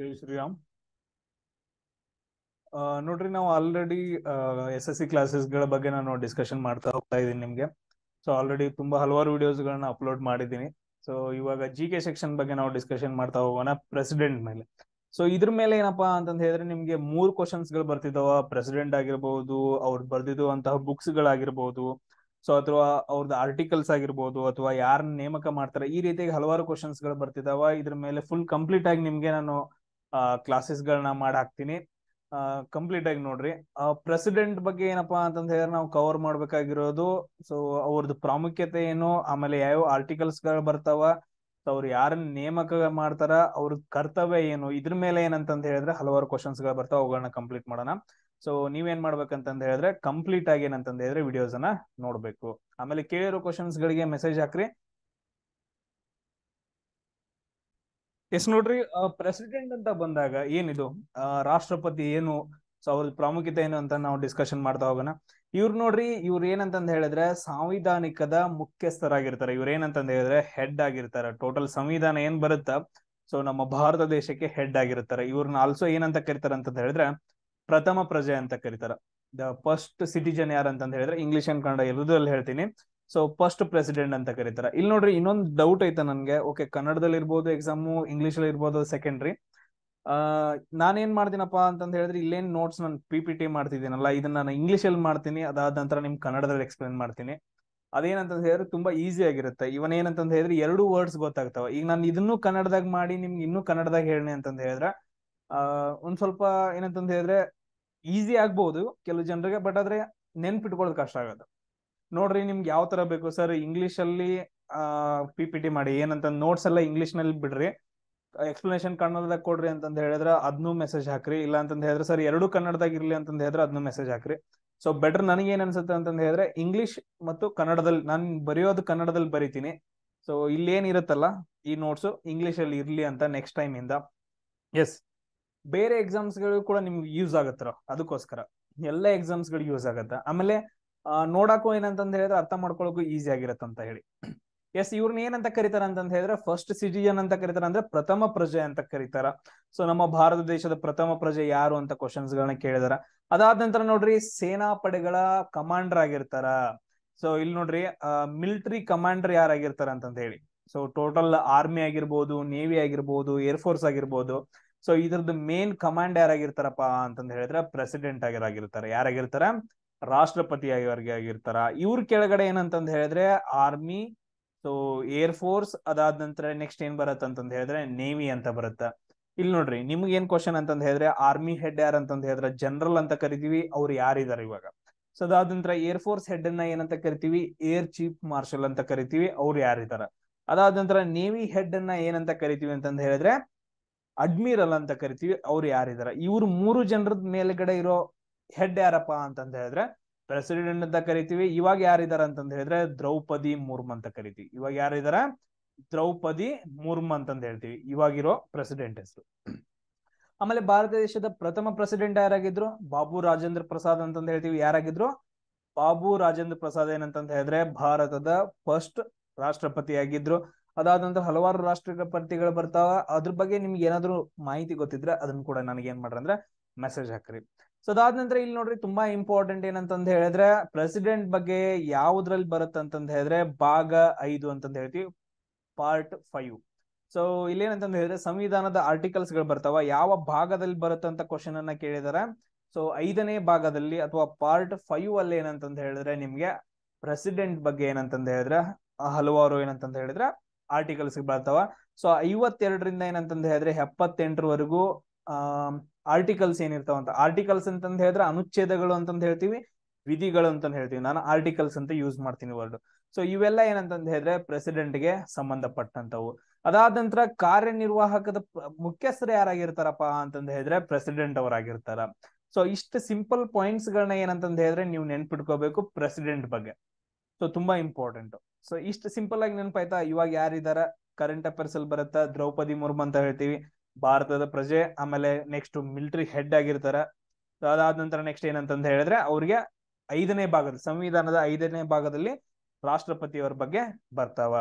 ಜೈ ಶ್ರೀರಾಮ್ ನೋಡ್ರಿ ನಾವು already S S C classes ಗಳ ಬಗ್ಗೆ ನಾನು ಡಿಸ್ಕಷನ್ ಮಾಡ್ತಾ ಹೋಗ್ತಾ ಇದ್ದೀನಿ ನಿಮಗೆ ಸೊ ಆಲ್ರೆಡಿ ತುಂಬಾ ಹಲವಾರು ವಿಡಿಯೋಸ್ ಅಪ್ಲೋಡ್ ಮಾಡಿದ್ದೀನಿ ಸೊ ಇವಾಗ ಜಿ ಕೆ ಸೆಕ್ಷನ್ ಬಗ್ಗೆ ನಾವು ಡಿಸ್ಕಷನ್ ಮಾಡ್ತಾ ಹೋಗೋಣ ಪ್ರೆಸಿಡೆಂಟ್ ಮೇಲೆ ಸೊ ಇದ್ರ ಮೇಲೆ ಏನಪ್ಪಾ ಅಂತಂದ್ ಹೇಳಿದ್ರೆ ನಿಮ್ಗೆ ಮೂರ್ ಕ್ವಶನ್ಸ್ ಗಳು ಬರ್ತಿದಾವ ಪ್ರೆಸಿಡೆಂಟ್ ಆಗಿರ್ಬಹುದು ಅವ್ರು ಬರ್ದಿರುವಂತಹ ಬುಕ್ಸ್ ಗಳಾಗಿರ್ಬಹುದು ಸೊ ಅಥವಾ ಅವ್ರದ್ದು ಆರ್ಟಿಕಲ್ಸ್ ಆಗಿರ್ಬೋದು ಅಥವಾ ಯಾರನ್ನ ನೇಮಕ ಮಾಡ್ತಾರೆ ಈ ರೀತಿಯಾಗಿ ಹಲವಾರು ಕ್ವಶನ್ಸ್ ಗಳು ಬರ್ತಿದಾವ ಇದ್ರ ಮೇಲೆ ಫುಲ್ ಕಂಪ್ಲೀಟ್ ಆಗಿ ನಿಮ್ಗೆ ನಾನು ಕ್ಲಾಸಸ್ ಗಳನ್ನ ಮಾಡಿ ಹಾಕ್ತೀನಿ ಕಂಪ್ಲೀಟ್ ಆಗಿ ನೋಡ್ರಿ ಪ್ರೆಸಿಡೆಂಟ್ ಬಗ್ಗೆ ಏನಪ್ಪಾ ಅಂತಂದ್ರೆ ಹೇಳಿದ್ರೆ ನಾವು ಕವರ್ ಮಾಡ್ಬೇಕಾಗಿರೋದು ಸೊ ಅವ್ರದ್ದು ಪ್ರಾಮುಖ್ಯತೆ ಏನು ಆಮೇಲೆ ಯಾವ ಆರ್ಟಿಕಲ್ಸ್ ಗಳು ಬರ್ತಾವ ಅವ್ರ ಅವ್ರು ಯಾರನ್ನ ನೇಮಕ ಮಾಡ್ತಾರ ಅವ್ರ ಕರ್ತವ್ಯ ಏನು ಇದ್ರ ಮೇಲೆ ಏನಂತ ಹೇಳಿದ್ರೆ ಹಲವಾರು ಕ್ವಶನ್ಸ್ ಗಳು ಬರ್ತಾವ ಅವುಗಳನ್ನ ಕಂಪ್ಲೀಟ್ ಮಾಡೋಣ ಸೊ ನೀವೇನ್ ಮಾಡ್ಬೇಕಂತ ಹೇಳಿದ್ರೆ ಕಂಪ್ಲೀಟ್ ಆಗಿ ಏನಂತ ಹೇಳಿದ್ರೆ ವಿಡಿಯೋಸ್ ಅನ್ನ ನೋಡ್ಬೇಕು ಆಮೇಲೆ ಕೇಳಿರೋ ಕ್ವಶನ್ಸ್ ಗಳಿಗೆ ಮೆಸೇಜ್ ಹಾಕ್ರಿ ಎಸ್ ನೋಡ್ರಿ ಪ್ರೆಸಿಡೆಂಟ್ ಅಂತ ಬಂದಾಗ ಏನಿದು ರಾಷ್ಟ್ರಪತಿ ಏನು ಸೊ ಅವ್ರ ಪ್ರಾಮುಖ್ಯತೆ ಏನು ಅಂತ ನಾವು ಡಿಸ್ಕಷನ್ ಮಾಡ್ತಾ ಹೋಗೋಣ ಇವ್ರು ನೋಡ್ರಿ ಇವ್ರು ಏನಂತಂದ ಹೇಳಿದ್ರೆ ಸಾಂವಿಧಾನಿಕದ ಮುಖ್ಯಸ್ಥರಾಗಿರ್ತಾರೆ ಇವ್ರು ಏನಂತಂದ ಹೇಳಿದ್ರೆ ಹೆಡ್ ಆಗಿರ್ತಾರೆ ಟೋಟಲ್ ಸಂವಿಧಾನ ಏನ್ ಬರುತ್ತ ಸೊ ನಮ್ಮ ಭಾರತ ದೇಶಕ್ಕೆ ಹೆಡ್ ಆಗಿರ್ತಾರೆ ಇವ್ರನ್ನ ಆಲ್ಸೋ ಏನಂತ ಕರಿತಾರ ಅಂತ ಹೇಳಿದ್ರೆ ಪ್ರಥಮ ಪ್ರಜೆ ಅಂತ ಕರಿತಾರ ದ ಫಸ್ಟ್ ಸಿಟಿಜನ್ ಯಾರ್ ಹೇಳಿದ್ರೆ ಇಂಗ್ಲಿಷ್ ಅನ್ ಕನ್ನಡ ಎರಡರಲ್ಲಿ ಹೇಳ್ತೀನಿ ಸೊ ಫಸ್ಟ್ ಪ್ರೆಸಿಡೆಂಟ್ ಅಂತ ಕರೀತಾರೆ ಇಲ್ಲಿ ನೋಡ್ರಿ ಇನ್ನೊಂದು ಡೌಟ್ ಐತೆ ನನ್ಗೆ ಓಕೆ ಕನ್ನಡದಲ್ಲಿ ಇರ್ಬೋದು ಎಕ್ಸಾಮು ಇಂಗ್ಲಿಷ್ ಅಲ್ಲಿ ಇರ್ಬೋದು ಸೆಕೆಂಡ್ರಿ ನಾನೇನ್ ಮಾಡ್ತೀನಪ್ಪ ಅಂತ ಹೇಳಿದ್ರೆ ಇಲ್ಲೇನ್ ನೋಟ್ಸ್ ನಾನು ಪಿ ಪಿ ಟಿ ಮಾಡ್ತಿದ್ದೀನಲ್ಲ ಇದನ್ನ ನಾನು ಇಂಗ್ಲಿಷ್ ಅಲ್ಲಿ ಮಾಡ್ತೀನಿ ಅದಾದ ನಂತರ ನಿಮ್ ಕನ್ನಡದಲ್ಲಿ ಎಕ್ಸ್ಪ್ಲೇನ್ ಮಾಡ್ತೀನಿ ಅದೇನಂತ ಹೇಳಿದ್ರೆ ತುಂಬಾ ಈಸಿ ಆಗಿರುತ್ತೆ ಇವನ್ ಏನಂತ ಹೇಳಿದ್ರೆ ಎರಡು ವರ್ಡ್ಸ್ ಗೊತ್ತಾಗ್ತಾವ ಈಗ ನಾನು ಇದನ್ನು ಕನ್ನಡದಾಗ ಮಾಡಿ ನಿಮ್ಗೆ ಇನ್ನೂ ಕನ್ನಡದಾಗ ಹೇಳಿ ಅಂತ ಹೇಳಿದ್ರೆ ಒಂದ್ ಸ್ವಲ್ಪ ಏನಂತಂದ್ ಹೇಳಿದ್ರೆ ಈಸಿ ಆಗ್ಬಹುದು ಕೆಲವು ಜನರಿಗೆ ಬಟ್ ಆದ್ರೆ ನೆನ್ಪಿಟ್ಕೊಳ್ಳೋದು ಕಷ್ಟ ಆಗುತ್ತೆ ನೋಡ್ರಿ ನಿಮ್ಗೆ ಯಾವ ತರ ಬೇಕು ಸರ್ ಇಂಗ್ಲಿಷ್ ಅಲ್ಲಿ ಪಿ ಪಿ ಟಿ ಮಾಡಿ ಏನಂತ ನೋಟ್ಸ್ ಎಲ್ಲ ಇಂಗ್ಲಿಷ್ ನಲ್ಲಿ ಬಿಡ್ರಿ ಎಕ್ಸ್ಪ್ಲನೇಷನ್ ಕನ್ನಡದಾಗ ಕೊಡ್ರಿ ಅಂತಂದ ಹೇಳಿದ್ರೆ ಅದ್ನೂ ಮೆಸೇಜ್ ಹಾಕ್ರಿ ಇಲ್ಲ ಅಂತಂದ ಹೇಳಿದ್ರೆ ಸರ್ ಎರಡು ಕನ್ನಡದಾಗ ಇರ್ಲಿ ಅಂತಂದ ಹೇಳಿದ್ರೆ ಅದ್ನೂ ಮೆಸೇಜ್ ಹಾಕ್ರಿ ಸೊ ಬೆಟರ್ ನನಗೆ ಏನ್ ಅನ್ಸುತ್ತೆ ಅಂತಂದ ಹೇಳಿದ್ರೆ ಇಂಗ್ಲಿಷ್ ಮತ್ತು ಕನ್ನಡದಲ್ಲಿ ನಾನು ಬರೆಯೋದು ಕನ್ನಡದಲ್ಲಿ ಬರಿತೀನಿ ಸೊ ಇಲ್ಲೇನಿರುತ್ತಲ್ಲ ಈ ನೋಟ್ಸ್ ಇಂಗ್ಲಿಷ್ ಅಲ್ಲಿ ಇರ್ಲಿ ಅಂತ ನೆಕ್ಸ್ಟ್ ಟೈಮ್ ಇಂದ ಎಸ್ ಬೇರೆ ಎಕ್ಸಾಮ್ಸ್ ಗಳು ಕೂಡ ನಿಮ್ಗೆ ಯೂಸ್ ಆಗತ್ತರ ಅದಕ್ಕೋಸ್ಕರ ಎಲ್ಲ ಎಕ್ಸಾಮ್ಸ್ ಗಳು ಯೂಸ್ ಆಗತ್ತೆ ಆಮೇಲೆ ನೋಡಕ್ಕೂ ಏನಂತಂದ್ ಹೇಳಿದ್ರೆ ಅರ್ಥ ಮಾಡ್ಕೊಳಕ್ಕೂ ಈಸಿ ಆಗಿರತ್ತ ಅಂತ ಹೇಳಿ ಎಸ್ ಇವ್ರನ್ನ ಏನಂತ ಕರೀತಾರ ಅಂತ ಹೇಳಿದ್ರೆ ಫಸ್ಟ್ ಸಿಟಿಜನ್ ಅಂತ ಕರೀತಾರ ಅಂದ್ರೆ ಪ್ರಥಮ ಪ್ರಜೆ ಅಂತ ಕರೀತಾರ ಸೊ ನಮ್ಮ ಭಾರತ ದೇಶದ ಪ್ರಥಮ ಪ್ರಜೆ ಯಾರು ಅಂತ ಕ್ವಶನ್ಸ್ ಗಳನ್ನ ಕೇಳಿದಾರ ಅದಾದ ನಂತರ ನೋಡ್ರಿ ಸೇನಾ ಪಡೆಗಳ ಕಮಾಂಡರ್ ಆಗಿರ್ತಾರ ಸೊ ಇಲ್ಲಿ ನೋಡ್ರಿ ಮಿಲಿಟರಿ ಕಮಾಂಡರ್ ಯಾರಾಗಿರ್ತಾರ ಅಂತ ಹೇಳಿ ಸೊ ಟೋಟಲ್ ಆರ್ಮಿ ಆಗಿರ್ಬೋದು ನೇವಿ ಆಗಿರ್ಬೋದು ಏರ್ಫೋರ್ಸ್ ಆಗಿರ್ಬೋದು ಸೊ ಇದ್ರದ್ದು ಮೇನ್ ಕಮಾಂಡ್ ಯಾರಾಗಿರ್ತಾರಪ್ಪ ಅಂತಂದ ಹೇಳಿದ್ರೆ ಪ್ರೆಸಿಡೆಂಟ್ ಆಗಿರಾಗಿರ್ತಾರೆ ಯಾರಾಗಿರ್ತಾರ ರಾಷ್ಟ್ರಪತಿ ಆಗಿವರ್ಗೆ ಆಗಿರ್ತಾರ ಇವ್ರ ಕೆಳಗಡೆ ಏನಂತಂದ್ ಹೇಳಿದ್ರೆ ಆರ್ಮಿ ಸೊ ಏರ್ ಫೋರ್ಸ್ ಅದಾದ ನಂತರ ನೆಕ್ಸ್ಟ್ ಏನ್ ಬರತ್ತ ಅಂತಂದ್ ಹೇಳಿದ್ರೆ ನೇವಿ ಅಂತ ಬರುತ್ತೆ ಇಲ್ಲಿ ನೋಡ್ರಿ ನಿಮ್ಗೆ ಏನ್ ಕ್ವಶನ್ ಅಂತಂದ್ ಹೇಳಿದ್ರೆ ಆರ್ಮಿ ಹೆಡ್ ಯಾರ ಅಂತಂದ್ ಹೇಳಿದ್ರೆ ಜನರಲ್ ಅಂತ ಕರಿತೀವಿ ಅವ್ರು ಯಾರಿದಾರೆ ಇವಾಗ ಸೊ ಅದಾದ ನಂತರ ಏರ್ ಫೋರ್ಸ್ ಹೆಡ್ ಅನ್ನ ಏನಂತ ಕರಿತೀವಿ ಏರ್ ಚೀಫ್ ಮಾರ್ಷಲ್ ಅಂತ ಕರಿತೀವಿ ಅವ್ರು ಯಾರಿದಾರ ಅದಾದ ನಂತರ ನೇವಿ ಹೆಡ್ ಅನ್ನ ಏನಂತ ಕರಿತೀವಿ ಅಂತಂದ್ ಹೇಳಿದ್ರೆ ಅಡ್ಮಿರಲ್ ಅಂತ ಕರಿತೀವಿ ಅವ್ರು ಯಾರಿದಾರ ಇವ್ರು ಮೂರು ಜನರದ ಮೇಲ್ಗಡೆ ಇರೋ ಹೆಡ್ ಯಾರಪ್ಪ ಅಂತಂದ ಹೇಳಿದ್ರೆ ಪ್ರೆಸಿಡೆಂಟ್ ಅಂತ ಕರಿತೀವಿ ಇವಾಗ ಯಾರಿದಾರ ಅಂತಂದ ಹೇಳಿದ್ರೆ ದ್ರೌಪದಿ ಮುರ್ಮ್ ಅಂತ ಕರಿತೀವಿ ಇವಾಗ ಯಾರಿದಾರ ದ್ರೌಪದಿ ಮುರ್ಮ್ ಅಂತಂದ ಹೇಳ್ತೀವಿ ಇವಾಗಿರೋ ಪ್ರೆಸಿಡೆಂಟ್ ಹೆಸರು ಆಮೇಲೆ ಭಾರತ ದೇಶದ ಪ್ರಥಮ ಪ್ರೆಸಿಡೆಂಟ್ ಯಾರಾಗಿದ್ರು ಬಾಬು ರಾಜೇಂದ್ರ ಪ್ರಸಾದ್ ಅಂತಂದ ಹೇಳ್ತೀವಿ ಯಾರಾಗಿದ್ರು ಬಾಬು ರಾಜೇಂದ್ರ ಪ್ರಸಾದ್ ಏನಂತಂದ ಹೇಳಿದ್ರೆ ಭಾರತದ ಫಸ್ಟ್ ರಾಷ್ಟ್ರಪತಿ ಆಗಿದ್ರು ಅದಾದ ನಂತರ ಹಲವಾರು ರಾಷ್ಟ್ರಪತಿಗಳು ಬರ್ತಾವ ಅದ್ರ ಬಗ್ಗೆ ನಿಮ್ಗೆ ಏನಾದ್ರು ಮಾಹಿತಿ ಗೊತ್ತಿದ್ರೆ ಅದನ್ನ ಕೂಡ ನನಗೆ ಏನ್ ಮಾಡ್ರಿ ಅಂದ್ರೆ ಮೆಸೇಜ್ ಹಾಕ್ರಿ ಸೊ ಅದಾದ ನಂತರ ಇಲ್ಲಿ ನೋಡ್ರಿ ತುಂಬಾ ಇಂಪಾರ್ಟೆಂಟ್ ಏನಂತಂದ ಹೇಳಿದ್ರೆ ಪ್ರೆಸಿಡೆಂಟ್ ಬಗ್ಗೆ ಯಾವ್ದ್ರಲ್ಲಿ ಬರುತ್ತಂತಂದ್ ಹೇಳಿದ್ರೆ ಭಾಗ ಐದು ಅಂತಂದ ಹೇಳ್ತೀವಿ ಪಾರ್ಟ್ ಫೈವ್ ಸೊ ಇಲ್ಲೇನಂತಂದ ಹೇಳಿದ್ರೆ ಸಂವಿಧಾನದ ಆರ್ಟಿಕಲ್ಸ್ ಗಳು ಬರ್ತಾವ ಯಾವ ಭಾಗದಲ್ಲಿ ಬರುತ್ತಂತ ಕ್ವಶನ್ ಅನ್ನ ಕೇಳಿದಾರೆ ಸೊ ಐದನೇ ಭಾಗದಲ್ಲಿ ಅಥವಾ ಪಾರ್ಟ್ ಫೈವ್ ಅಲ್ಲಿ ಏನಂತಂದ ಹೇಳಿದ್ರೆ ನಿಮ್ಗೆ ಪ್ರೆಸಿಡೆಂಟ್ ಬಗ್ಗೆ ಏನಂತಂದು ಹೇಳಿದ್ರೆ ಹಲವಾರು ಏನಂತಂದ ಹೇಳಿದ್ರೆ ಆರ್ಟಿಕಲ್ಸ್ ಬರ್ತಾವ ಸೊ ಐವತ್ತೆರಡರಿಂದ ಏನಂತಂದ ಹೇಳಿದ್ರೆ ಎಪ್ಪತ್ತೆಂಟರವರೆಗೂ ಆ ಆರ್ಟಿಕಲ್ಸ್ ಏನಿರ್ತಾವಂತ ಆರ್ಟಿಕಲ್ಸ್ ಅಂತಂದ್ ಹೇಳಿದ್ರೆ ಅನುಚ್ಛೇದಗಳು ಅಂತಂದ ಹೇಳ್ತೀವಿ ವಿಧಿಗಳು ಅಂತ ಹೇಳ್ತೀವಿ ನಾನು ಆರ್ಟಿಕಲ್ಸ್ ಅಂತ ಯೂಸ್ ಮಾಡ್ತೀನಿ ವರ್ಡ್ ಸೊ ಇವೆಲ್ಲ ಏನಂತಂದ್ ಹೇಳಿದ್ರೆ ಪ್ರೆಸಿಡೆಂಟ್ಗೆ ಸಂಬಂಧಪಟ್ಟಂತವು ಅದಾದ ನಂತರ ಕಾರ್ಯನಿರ್ವಾಹಕದ ಮುಖ್ಯಸ್ಥರು ಯಾರಾಗಿರ್ತಾರಪ್ಪ ಅಂತಂದ್ ಹೇಳಿದ್ರೆ ಪ್ರೆಸಿಡೆಂಟ್ ಅವರಾಗಿರ್ತಾರ ಸೊ ಇಷ್ಟು ಸಿಂಪಲ್ ಪಾಯಿಂಟ್ಸ್ ಗಳನ್ನ ಏನಂತಂದ್ ಹೇಳಿದ್ರೆ ನೀವು ನೆನ್ಪಿಟ್ಕೋಬೇಕು ಪ್ರೆಸಿಡೆಂಟ್ ಬಗ್ಗೆ ಸೊ ತುಂಬಾ ಇಂಪಾರ್ಟೆಂಟ್ ಸೊ ಇಷ್ಟು ಸಿಂಪಲ್ ಆಗಿ ನೆನಪಾಯ್ತಾ ಇವಾಗ ಯಾರಿದಾರ ಕರೆಂಟ್ ಅಫೇರ್ಸ್ ಅಲ್ಲಿ ಬರುತ್ತಾ ದ್ರೌಪದಿ ಮುರ್ಮು ಅಂತ ಹೇಳ್ತೀವಿ ಭಾರತದ ಪ್ರಜೆ ಆಮೇಲೆ ನೆಕ್ಸ್ಟ್ ಮಿಲಿಟರಿ ಹೆಡ್ ಆಗಿರ್ತಾರ ಅದಾದ ನಂತರ ನೆಕ್ಸ್ಟ್ ಏನಂತಂದು ಹೇಳಿದ್ರೆ ಅವ್ರಿಗೆ ಐದನೇ ಭಾಗದ ಸಂವಿಧಾನದ ಐದನೇ ಭಾಗದಲ್ಲಿ ರಾಷ್ಟ್ರಪತಿಯವರ ಬಗ್ಗೆ ಬರ್ತಾವ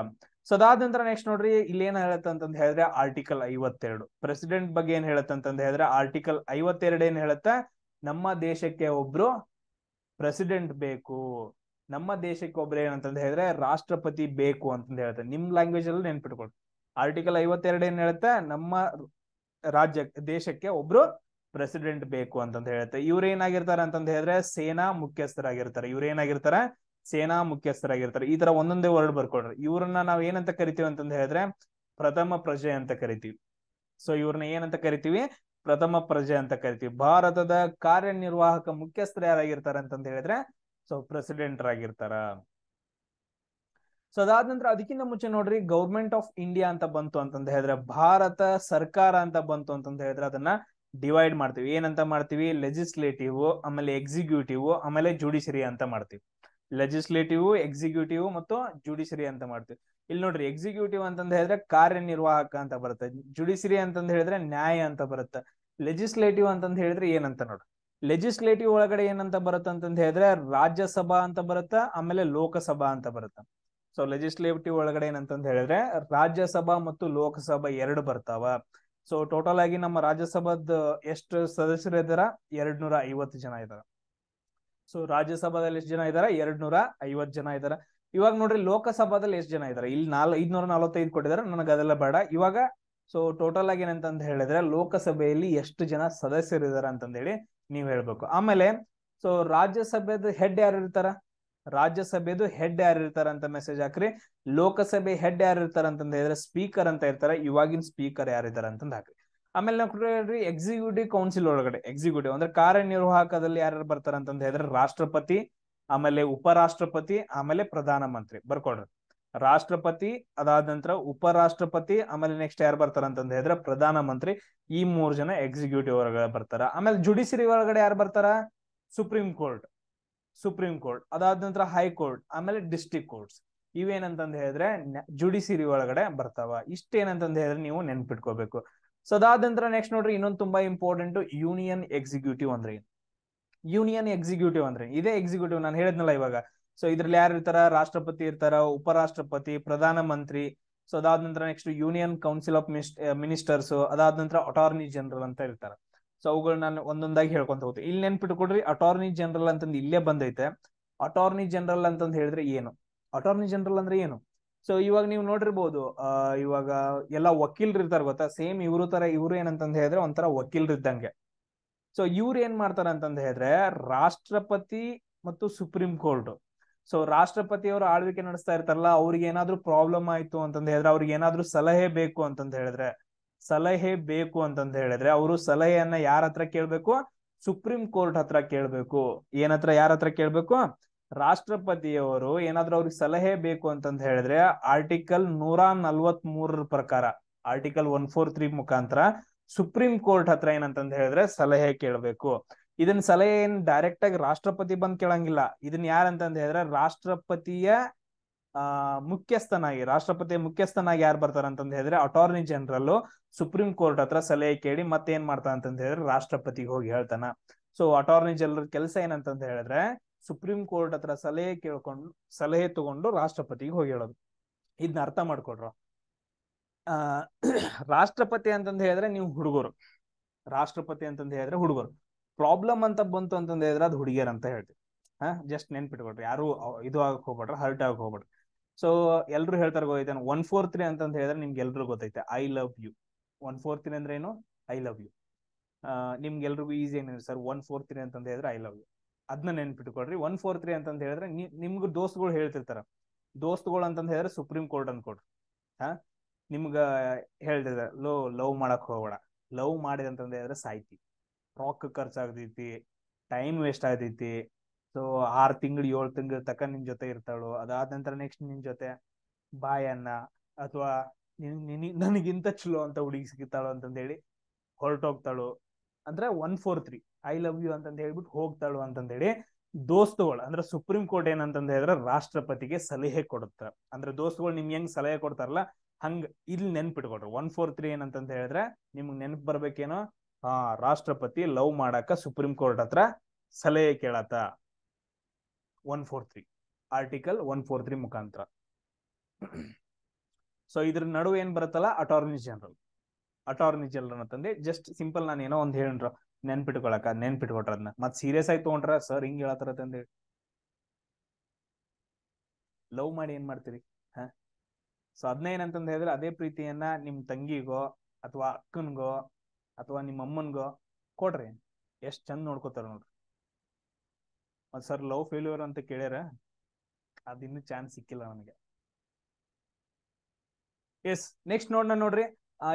ಸೊ ಅದಾದ ನಂತರ ನೆಕ್ಸ್ಟ್ ನೋಡ್ರಿ ಇಲ್ಲಿ ಏನ್ ಹೇಳತ್ತಂತಂದ್ ಹೇಳಿದ್ರೆ ಆರ್ಟಿಕಲ್ ಐವತ್ತೆರಡು ಪ್ರೆಸಿಡೆಂಟ್ ಬಗ್ಗೆ ಏನ್ ಹೇಳತ್ತಂತಂದ್ ಹೇಳಿದ್ರೆ ಆರ್ಟಿಕಲ್ ಐವತ್ತೆರಡು ಏನ್ ಹೇಳುತ್ತೆ ನಮ್ಮ ದೇಶಕ್ಕೆ ಒಬ್ರು ಪ್ರೆಸಿಡೆಂಟ್ ಬೇಕು ನಮ್ಮ ದೇಶಕ್ಕೆ ಒಬ್ರು ಏನಂತಂದ್ ಹೇಳಿದ್ರೆ ರಾಷ್ಟ್ರಪತಿ ಬೇಕು ಅಂತಂದ್ ಹೇಳ್ತಾರೆ ನಿಮ್ ಲ್ಯಾಂಗ್ವೇಜ್ ಅಲ್ಲಿ ನೆನ್ಪಿಟ್ಕೊಳ್ಳಿ ಆರ್ಟಿಕಲ್ ಐವತ್ತೆರಡು ಏನ್ ಹೇಳುತ್ತೆ ನಮ್ಮ ರಾಜ್ಯ ದೇಶಕ್ಕೆ ಒಬ್ರು ಪ್ರೆಸಿಡೆಂಟ್ ಬೇಕು ಅಂತಂದ ಹೇಳುತ್ತೆ ಏನಾಗಿರ್ತಾರೆ ಅಂತಂದ ಹೇಳಿದ್ರೆ ಸೇನಾ ಮುಖ್ಯಸ್ಥರಾಗಿರ್ತಾರೆ ಇವ್ರೇನಾಗಿರ್ತಾರೆ ಸೇನಾ ಮುಖ್ಯಸ್ಥರಾಗಿರ್ತಾರೆ ಈ ತರ ಒಂದೊಂದೇ ವರ್ಡ್ ಬರ್ಕೊಡ್ರಿ ಇವ್ರನ್ನ ನಾವ್ ಏನಂತ ಕರಿತೀವಿ ಅಂತಂದ ಹೇಳಿದ್ರೆ ಪ್ರಥಮ ಪ್ರಜೆ ಅಂತ ಕರಿತೀವಿ ಸೊ ಇವ್ರನ್ನ ಏನಂತ ಕರಿತೀವಿ ಪ್ರಥಮ ಪ್ರಜೆ ಅಂತ ಕರಿತೀವಿ ಭಾರತದ ಕಾರ್ಯನಿರ್ವಾಹಕ ಮುಖ್ಯಸ್ಥರು ಯಾರಾಗಿರ್ತಾರೆ ಅಂತಂದ ಹೇಳಿದ್ರೆ ಸೊ ಪ್ರೆಸಿಡೆಂಟ್ ಆಗಿರ್ತಾರ ಸೊ ಅದಾದ ನಂತರ ಅದಕ್ಕಿಂತ ಮುಂಚೆ ನೋಡ್ರಿ ಗೌರ್ಮೆಂಟ್ ಆಫ್ ಇಂಡಿಯಾ ಅಂತ ಬಂತು ಅಂತಂದ ಹೇಳಿದ್ರೆ ಭಾರತ ಸರ್ಕಾರ ಅಂತ ಬಂತು ಅಂತಂದ ಹೇಳಿದ್ರೆ ಅದನ್ನ ಡಿವೈಡ್ ಮಾಡ್ತೀವಿ ಏನಂತ ಮಾಡ್ತೀವಿ ಲೆಜಿಸ್ಲೇಟಿವ್ ಆಮೇಲೆ ಎಕ್ಸಿಕ್ಯೂಟಿವ್ ಆಮೇಲೆ ಜುಡಿಷರಿ ಅಂತ ಮಾಡ್ತೀವಿ ಲೆಜಿಸ್ಲೇಟಿವ್ ಎಕ್ಸಿಕ್ಯೂಟಿವ್ ಮತ್ತು ಜುಡಿಷರಿ ಅಂತ ಮಾಡ್ತೀವಿ ಇಲ್ಲಿ ನೋಡ್ರಿ ಎಕ್ಸಿಕ್ಯೂಟಿವ್ ಅಂತಂದ ಹೇಳಿದ್ರೆ ಕಾರ್ಯನಿರ್ವಾಹಕ ಅಂತ ಬರುತ್ತೆ ಜುಡಿಷರಿ ಅಂತಂದ ಹೇಳಿದ್ರೆ ನ್ಯಾಯ ಅಂತ ಬರುತ್ತೆ ಲೆಜಿಸ್ಲೇಟಿವ್ ಅಂತಂದ ಹೇಳಿದ್ರೆ ಏನಂತ ನೋಡ್ರಿ ಲೆಜಿಸ್ಲೇಟಿವ್ ಒಳಗಡೆ ಏನಂತ ಬರುತ್ತೆ ಅಂತಂದ ಹೇಳಿದ್ರೆ ರಾಜ್ಯಸಭಾ ಅಂತ ಬರುತ್ತ ಆಮೇಲೆ ಲೋಕಸಭಾ ಅಂತ ಬರುತ್ತೆ ಸೊ ಲೆಜಿಸ್ಲೇಟಿವ್ ಒಳಗಡೆ ಏನಂತಂದ ಹೇಳಿದ್ರೆ ರಾಜ್ಯಸಭಾ ಮತ್ತು ಲೋಕಸಭಾ ಎರಡು ಬರ್ತಾವ ಸೊ ಟೋಟಲ್ ಆಗಿ ನಮ್ಮ ರಾಜ್ಯಸಭಾದ ಎಷ್ಟು ಸದಸ್ಯರು ಇದಾರ ಎರಡ್ ನೂರ ಐವತ್ತು ಜನ ಇದಾರ ಸೊ ರಾಜ್ಯಸಭಾದಲ್ಲಿ ಎಷ್ಟು ಜನ ಇದಾರ ಎರಡ್ ನೂರ ಜನ ಇದಾರ ಇವಾಗ ನೋಡ್ರಿ ಲೋಕಸಭಾದಲ್ಲಿ ಎಷ್ಟು ಜನ ಇದಾರೆ ಇಲ್ಲಿ ನಾಲ್ ಐದ್ನೂರ ನಲವತ್ತೈದು ಕೊಟ್ಟಿದ್ದಾರೆ ನನಗೆ ಅದೆಲ್ಲ ಬೇಡ ಇವಾಗ ಸೊ ಟೋಟಲ್ ಆಗಿ ಏನಂತಂದ್ ಹೇಳಿದ್ರೆ ಲೋಕಸಭೆಯಲ್ಲಿ ಎಷ್ಟು ಜನ ಸದಸ್ಯರು ಇದಾರ ಅಂತಂದೇಳಿ ನೀವು ಹೇಳ್ಬೇಕು ಆಮೇಲೆ ಸೊ ರಾಜ್ಯಸಭೆದ ಹೆಡ್ ಯಾರು ಇರ್ತಾರ ರಾಜ್ಯಸಭೆದು ಹೆಡ್ ಯಾರು ಇರ್ತಾರಂತ ಮೆಸೇಜ್ ಹಾಕ್ರಿ ಲೋಕಸಭೆ ಹೆಡ್ ಯಾರು ಅಂತಂದ ಹೇಳಿದ್ರೆ ಸ್ಪೀಕರ್ ಅಂತ ಇರ್ತಾರೆ ಇವಾಗಿನ ಸ್ಪೀಕರ್ ಯಾರು ಅಂತಂದ್ ಹಾಕ್ರಿ ಆಮೇಲೆ ನಾವು ಹೇಳ್ರಿ ಎಕ್ಸಿಕ್ಯೂಟಿವ್ ಕೌನ್ಸಿಲ್ ಒಳಗಡೆ ಎಕ್ಸಿಕ್ಯೂಟಿವ್ ಅಂದ್ರೆ ಕಾರ್ಯನಿರ್ವಾಹಕದಲ್ಲಿ ಬರ್ತಾರ ಅಂತಂದ ಹೇಳಿದ್ರೆ ರಾಷ್ಟ್ರಪತಿ ಆಮೇಲೆ ಉಪರಾಷ್ಟ್ರಪತಿ ಆಮೇಲೆ ಪ್ರಧಾನ ಮಂತ್ರಿ ಬರ್ಕೊಡ್ರಿ ರಾಷ್ಟ್ರಪತಿ ಅದಾದ ನಂತರ ಉಪರಾಷ್ಟ್ರಪತಿ ಆಮೇಲೆ ನೆಕ್ಸ್ಟ್ ಯಾರು ಅಂತಂದ ಹೇಳಿದ್ರೆ ಪ್ರಧಾನ ಮಂತ್ರಿ ಈ ಮೂರ್ ಜನ ಎಕ್ಸಿಕ್ಯೂಟಿವ್ ಒಳಗಡೆ ಬರ್ತಾರ ಆಮೇಲೆ ಜುಡಿಷಿಯರಿ ಒಳಗಡೆ ಯಾರು ಬರ್ತಾರ ಸುಪ್ರೀಂ ಕೋರ್ಟ್ ಸುಪ್ರೀಂ ಕೋರ್ಟ್ ಅದಾದ ನಂತರ ಹೈಕೋರ್ಟ್ ಆಮೇಲೆ ಡಿಸ್ಟಿಕ್ ಕೋರ್ಟ್ಸ್ ಇವೇನಂತಂದ್ ಹೇಳಿದ್ರೆ ಜುಡಿಸಿರಿ ಒಳಗಡೆ ಬರ್ತಾವ ಇಷ್ಟೇನಂತಂದು ಹೇಳಿದ್ರೆ ನೀವು ನೆನ್ಪಿಟ್ಕೋಬೇಕು ಸೊ ಅದಾದ ನಂತರ ನೆಕ್ಸ್ಟ್ ನೋಡ್ರಿ ಇನ್ನೊಂದು ತುಂಬಾ ಇಂಪಾರ್ಟೆಂಟ್ ಯೂನಿಯನ್ ಎಕ್ಸಿಕ್ಯೂಟಿವ್ ಅಂದ್ರೆ ಯೂನಿಯನ್ ಎಕ್ಸಿಕ್ಯೂಟಿವ್ ಅಂದ್ರೆ ಇದೇ ಎಕ್ಸಿಕ್ಯೂಟಿವ್ ನಾನು ಹೇಳಿದ್ನಲ್ಲ ಇವಾಗ ಸೊ ಇದ್ರಲ್ಲಿ ಯಾರು ಇರ್ತಾರ ರಾಷ್ಟ್ರಪತಿ ಇರ್ತಾರ ಉಪರಾಷ್ಟ್ರಪತಿ ಪ್ರಧಾನ ಮಂತ್ರಿ ಸೊ ಅದಾದ ನಂತರ next union council of ministers ಅದಾದ ನಂತರ ಅಟಾರ್ನಿ ಜನರಲ್ ಅಂತ ಇರ್ತಾರೆ ಸೊ ಅವುಗಳನ್ನ ಒಂದೊಂದಾಗಿ ಹೇಳ್ಕೊಂತ ಹೋಗ್ತೀನಿ ಇಲ್ಲಿ ನೆನ್ಪಿಟ್ಕೊಡ್ರಿ ಅಟಾರ್ನಿ ಜನರಲ್ ಅಂತಂದು ಇಲ್ಲೇ ಬಂದೈತೆ ಅಟಾರ್ನಿ ಜನರಲ್ ಅಂತಂದು ಹೇಳಿದ್ರೆ ಏನು ಅಟಾರ್ನಿ ಜನರಲ್ ಅಂದ್ರೆ ಏನು ಸೊ ಇವಾಗ ನೀವು ನೋಡಿರ್ಬೋದು ಇವಾಗ ಎಲ್ಲ ವಕೀಲರು ಇರ್ತಾರೆ ಗೊತ್ತಾ ಸೇಮ್ ಇವರು ತರ ಇವ್ರು ಏನಂತಂದು ಹೇಳಿದ್ರೆ ಒಂಥರ ವಕೀಲರು ಇದ್ದಂಗೆ ಸೊ ಇವ್ರು ಏನ್ ಮಾಡ್ತಾರೆ ಅಂತಂದ್ ಹೇಳಿದ್ರೆ ರಾಷ್ಟ್ರಪತಿ ಮತ್ತು ಸುಪ್ರೀಂ ಕೋರ್ಟ್ ಸೊ ರಾಷ್ಟ್ರಪತಿ ಅವರು ಆಳ್ವಿಕೆ ನಡೆಸ್ತಾ ಇರ್ತಾರಲ್ಲ ಅವ್ರಿಗೆ ಏನಾದ್ರು ಪ್ರಾಬ್ಲಮ್ ಆಯ್ತು ಅಂತಂದ್ರೆ ಹೇಳಿದ್ರೆ ಅವ್ರಿಗೆ ಏನಾದ್ರು ಸಲಹೆ ಬೇಕು ಅಂತಂದು ಹೇಳಿದ್ರೆ ಸಲಹೆ ಬೇಕು ಅಂತಂದ ಹೇಳಿದ್ರೆ ಅವರು ಸಲಹೆಯನ್ನ ಯಾರ ಹತ್ರ ಕೇಳ್ಬೇಕು ಸುಪ್ರೀಂ ಕೋರ್ಟ್ ಹತ್ರ ಕೇಳ್ಬೇಕು ಏನತ್ರ ಯಾರ ಹತ್ರ ಕೇಳ್ಬೇಕು ರಾಷ್ಟ್ರಪತಿಯವರು ಏನಾದ್ರೂ ಅವ್ರಿಗೆ ಸಲಹೆ ಬೇಕು ಅಂತಂದ ಹೇಳಿದ್ರೆ ಆರ್ಟಿಕಲ್ ನೂರ ನಲ್ವತ್ ಮೂರರ ಪ್ರಕಾರ ಆರ್ಟಿಕಲ್ ಒನ್ ಫೋರ್ ತ್ರೀ ಮುಖಾಂತರ ಸುಪ್ರೀಂ ಕೋರ್ಟ್ ಹತ್ರ ಏನಂತ ಹೇಳಿದ್ರೆ ಸಲಹೆ ಕೇಳ್ಬೇಕು ಇದನ್ ಸಲಹೆ ಏನ್ ಡೈರೆಕ್ಟ್ ಆಗಿ ರಾಷ್ಟ್ರಪತಿ ಬಂದ್ ಕೇಳಂಗಿಲ್ಲ ಇದನ್ ಯಾರಂತ ಹೇಳಿದ್ರೆ ರಾಷ್ಟ್ರಪತಿಯ ಆ ಮುಖ್ಯಸ್ಥನಾಗಿ ರಾಷ್ಟ್ರಪತಿ ಮುಖ್ಯಸ್ಥನಾಗಿ ಯಾರು ಬರ್ತಾರೆ ಹೇಳಿದ್ರೆ ಅಟಾರ್ನಿ ಜನರಲ್ ಸುಪ್ರೀಂ ಕೋರ್ಟ್ ಹತ್ರ ಸಲಹೆ ಕೇಳಿ ಮತ್ತೇನ್ ಮಾಡ್ತಾನೆ ಅಂತ ಹೇಳಿದ್ರೆ ರಾಷ್ಟ್ರಪತಿಗೆ ಹೋಗಿ ಹೇಳ್ತಾನ ಸೊ ಅಟಾರ್ನಿ ಜನರಲ್ ಕೆಲಸ ಏನಂತ ಹೇಳಿದ್ರೆ ಸುಪ್ರೀಂ ಕೋರ್ಟ್ ಹತ್ರ ಸಲಹೆ ಕೇಳ್ಕೊಂಡು ಸಲಹೆ ತಗೊಂಡು ರಾಷ್ಟ್ರಪತಿಗೆ ಹೋಗಿ ಹೇಳೋದು ಇದನ್ನ ಅರ್ಥ ಮಾಡ್ಕೊಡ್ರ ಆ ರಾಷ್ಟ್ರಪತಿ ಅಂತಂದ್ ಹೇಳಿದ್ರೆ ನೀವು ಹುಡುಗರು ರಾಷ್ಟ್ರಪತಿ ಅಂತಂದ್ ಹೇಳಿದ್ರೆ ಹುಡುಗರು ಪ್ರಾಬ್ಲಮ್ ಅಂತ ಬಂತು ಅಂತಂದ್ರೆ ಅದು ಹುಡುಗಿಯರ್ ಅಂತ ಹೇಳ್ತೀವಿ ಹಾ ಜಸ್ಟ್ ನೆನ್ಪಿಟ್ಕೊಡ್ರಿ ಯಾರು ಇದು ಆಗಕ್ ಹೋಗ್ಬೇಡ್ರಿ ಹರ್ಟ್ ಆಗಕ್ ಹೋಗ್ಬೇಡ್ರಿ ಸೊ ಎಲ್ರು ಹೇಳ್ತಾರೆ ಗೊತ್ತೈತೆ ಒನ್ ಫೋರ್ ತ್ರೀ ಅಂತ ಹೇಳಿದ್ರೆ ನಿಮ್ಗೆ ಎಲ್ರು ಗೊತ್ತೈತೆ I love you one four three ಅಂದ್ರೆ ಏನು ಐ ಲವ್ ಯು ನಿಮ್ಗೆ ಎಲ್ರಿಗೂ ಈಸಿ ಏನಿದೆ ಸರ್ ಒನ್ ಫೋರ್ ತ್ರೀ ಅಂತ ಹೇಳಿದ್ರೆ ಐ ಲವ್ ಯು ಅದನ್ನ ನೆನ್ಪಿಟ್ಕೊಳ್ರಿ ಒನ್ ಫೋರ್ ತ್ರೀ ಅಂತ ಹೇಳಿದ್ರೆ ನಿಮ್ಗೆ ದೋಸ್ತ್ಗಳು ಹೇಳ್ತಿರ್ತಾರ ದೋಸ್ತ್ಗಳು ಅಂತಂತ ಹೇಳಿದ್ರೆ ಸುಪ್ರೀಂ ಕೋರ್ಟ್ ಅನ್ಕೊಡ್ರಿ ಹಾ ನಿಮ್ಗ ಹೇಳ್ತಿದ್ರೆ ಲೋ ಲವ್ ಮಾಡಕ್ ಹೋಗೋಣ ಲವ್ ಮಾಡಿದೆ ಹೇಳಿದ್ರೆ ಸಾಯ್ತಿ ರಾಕ್ ಖರ್ಚಾಗ್ತೈತಿ ಟೈಮ್ ವೇಸ್ಟ್ ಆಗ್ತೈತಿ ಸೊ ಆರ್ ತಿಂಗಳು ಏಳು ತಿಂಗಳು ತಕ್ಕ ನಿನ್ ಜೊತೆ ಇರ್ತಾಳು ಅದಾದ ನಂತರ ನೆಕ್ಸ್ಟ್ ನಿನ್ ಜೊತೆ ಬಾಯನ್ನ ಅಥವಾ ನನಗಿಂತ ಚಲೋ ಅಂತ ಹುಡುಗಿ ಸಿಗ್ತಾಳು ಅಂತಂದೇಳಿ ಹೊರಟೋಗ್ತಾಳು ಅಂದ್ರೆ one four three I love you ಅಂತ ಹೇಳ್ಬಿಟ್ಟು ಹೋಗ್ತಾಳು ಅಂತಂದೇಳಿ ದೋಸ್ತುಗಳು ಅಂದ್ರೆ ಸುಪ್ರೀಂ ಕೋರ್ಟ್ ಏನಂತಂದ ಹೇಳಿದ್ರೆ ರಾಷ್ಟ್ರಪತಿಗೆ ಸಲಹೆ ಕೊಡುತ್ತ ಅಂದ್ರೆ ದೋಸ್ತುಗಳು ನಿಮ್ಗೆ ಹೆಂಗ್ ಸಲಹೆ ಕೊಡ್ತಾರಲ್ಲ ಹಂಗ ಇಲ್ಲಿ ನೆನ್ಪಿಟ್ಕೊಡ್ರಿ ಒನ್ ಫೋರ್ ತ್ರೀ ಏನಂತಂದ ಹೇಳಿದ್ರೆ ನಿಮ್ಗೆ ನೆನ್ಪು ಬರ್ಬೇಕೇನೋ ಆ ರಾಷ್ಟ್ರಪತಿ ಲವ್ ಮಾಡಾಕ ಸುಪ್ರೀಂ ಕೋರ್ಟ್ ಹತ್ರ ಸಲಹೆ ಕೇಳತ್ತ one four three article one four three ಮುಖಾಂತರ ಸೊ ಇದ್ರ ನಡುವೆ ಏನ್ ಬರುತ್ತಲ್ಲ ಅಟಾರ್ನಿ ಜನರಲ್ ಅಟಾರ್ನಿ ಜನರಲ್ ಅಂತಂದ್ರೆ ಜಸ್ಟ್ ಸಿಂಪಲ್ ನಾನು ಏನೋ ಒಂದ್ ಹೇಳಿದ್ರ ನೆನ್ಪಿಟ್ಕೊಳಕ ನೆನ್ಪಿಟ್ಕೊಟ್ರ ಅದನ್ನ ಮತ್ ಸೀರಿಯಸ್ ಆಗಿ ತಗೊಂಡ್ರ ಸರ್ ಹಿಂಗ್ ಅಂತ ಹೇಳಿ ಲವ್ ಮಾಡಿ ಏನ್ ಮಾಡ್ತೀರಿ ಹ ಸೊ ಅದನ್ನ ಏನಂತ ಹೇಳಿದ್ರೆ ಅದೇ ಪ್ರೀತಿಯನ್ನ ನಿಮ್ ತಂಗಿಗೋ ಅಥವಾ ಅಕ್ಕನ್ಗೋ ಅಥವಾ ನಿಮ್ಮ ಅಮ್ಮನ್ಗೋ ಕೊಡ್ರಿ ಎಷ್ಟ್ ಚಂದ ನೋಡ್ಕೋತಾರ ನೋಡ್ರಿ ಸರ್ ಲವ್ ಫೇಲ್ಯೂರ್ ಅಂತ ಕೇಳ್ಯಾರ ಅದಿನ್ನು ಚಾನ್ಸ್ ಸಿಕ್ಕಿಲ್ಲ ನನಗೆ ಎಸ್ ನೆಕ್ಸ್ಟ್ ನೋಡೋಣ ನೋಡ್ರಿ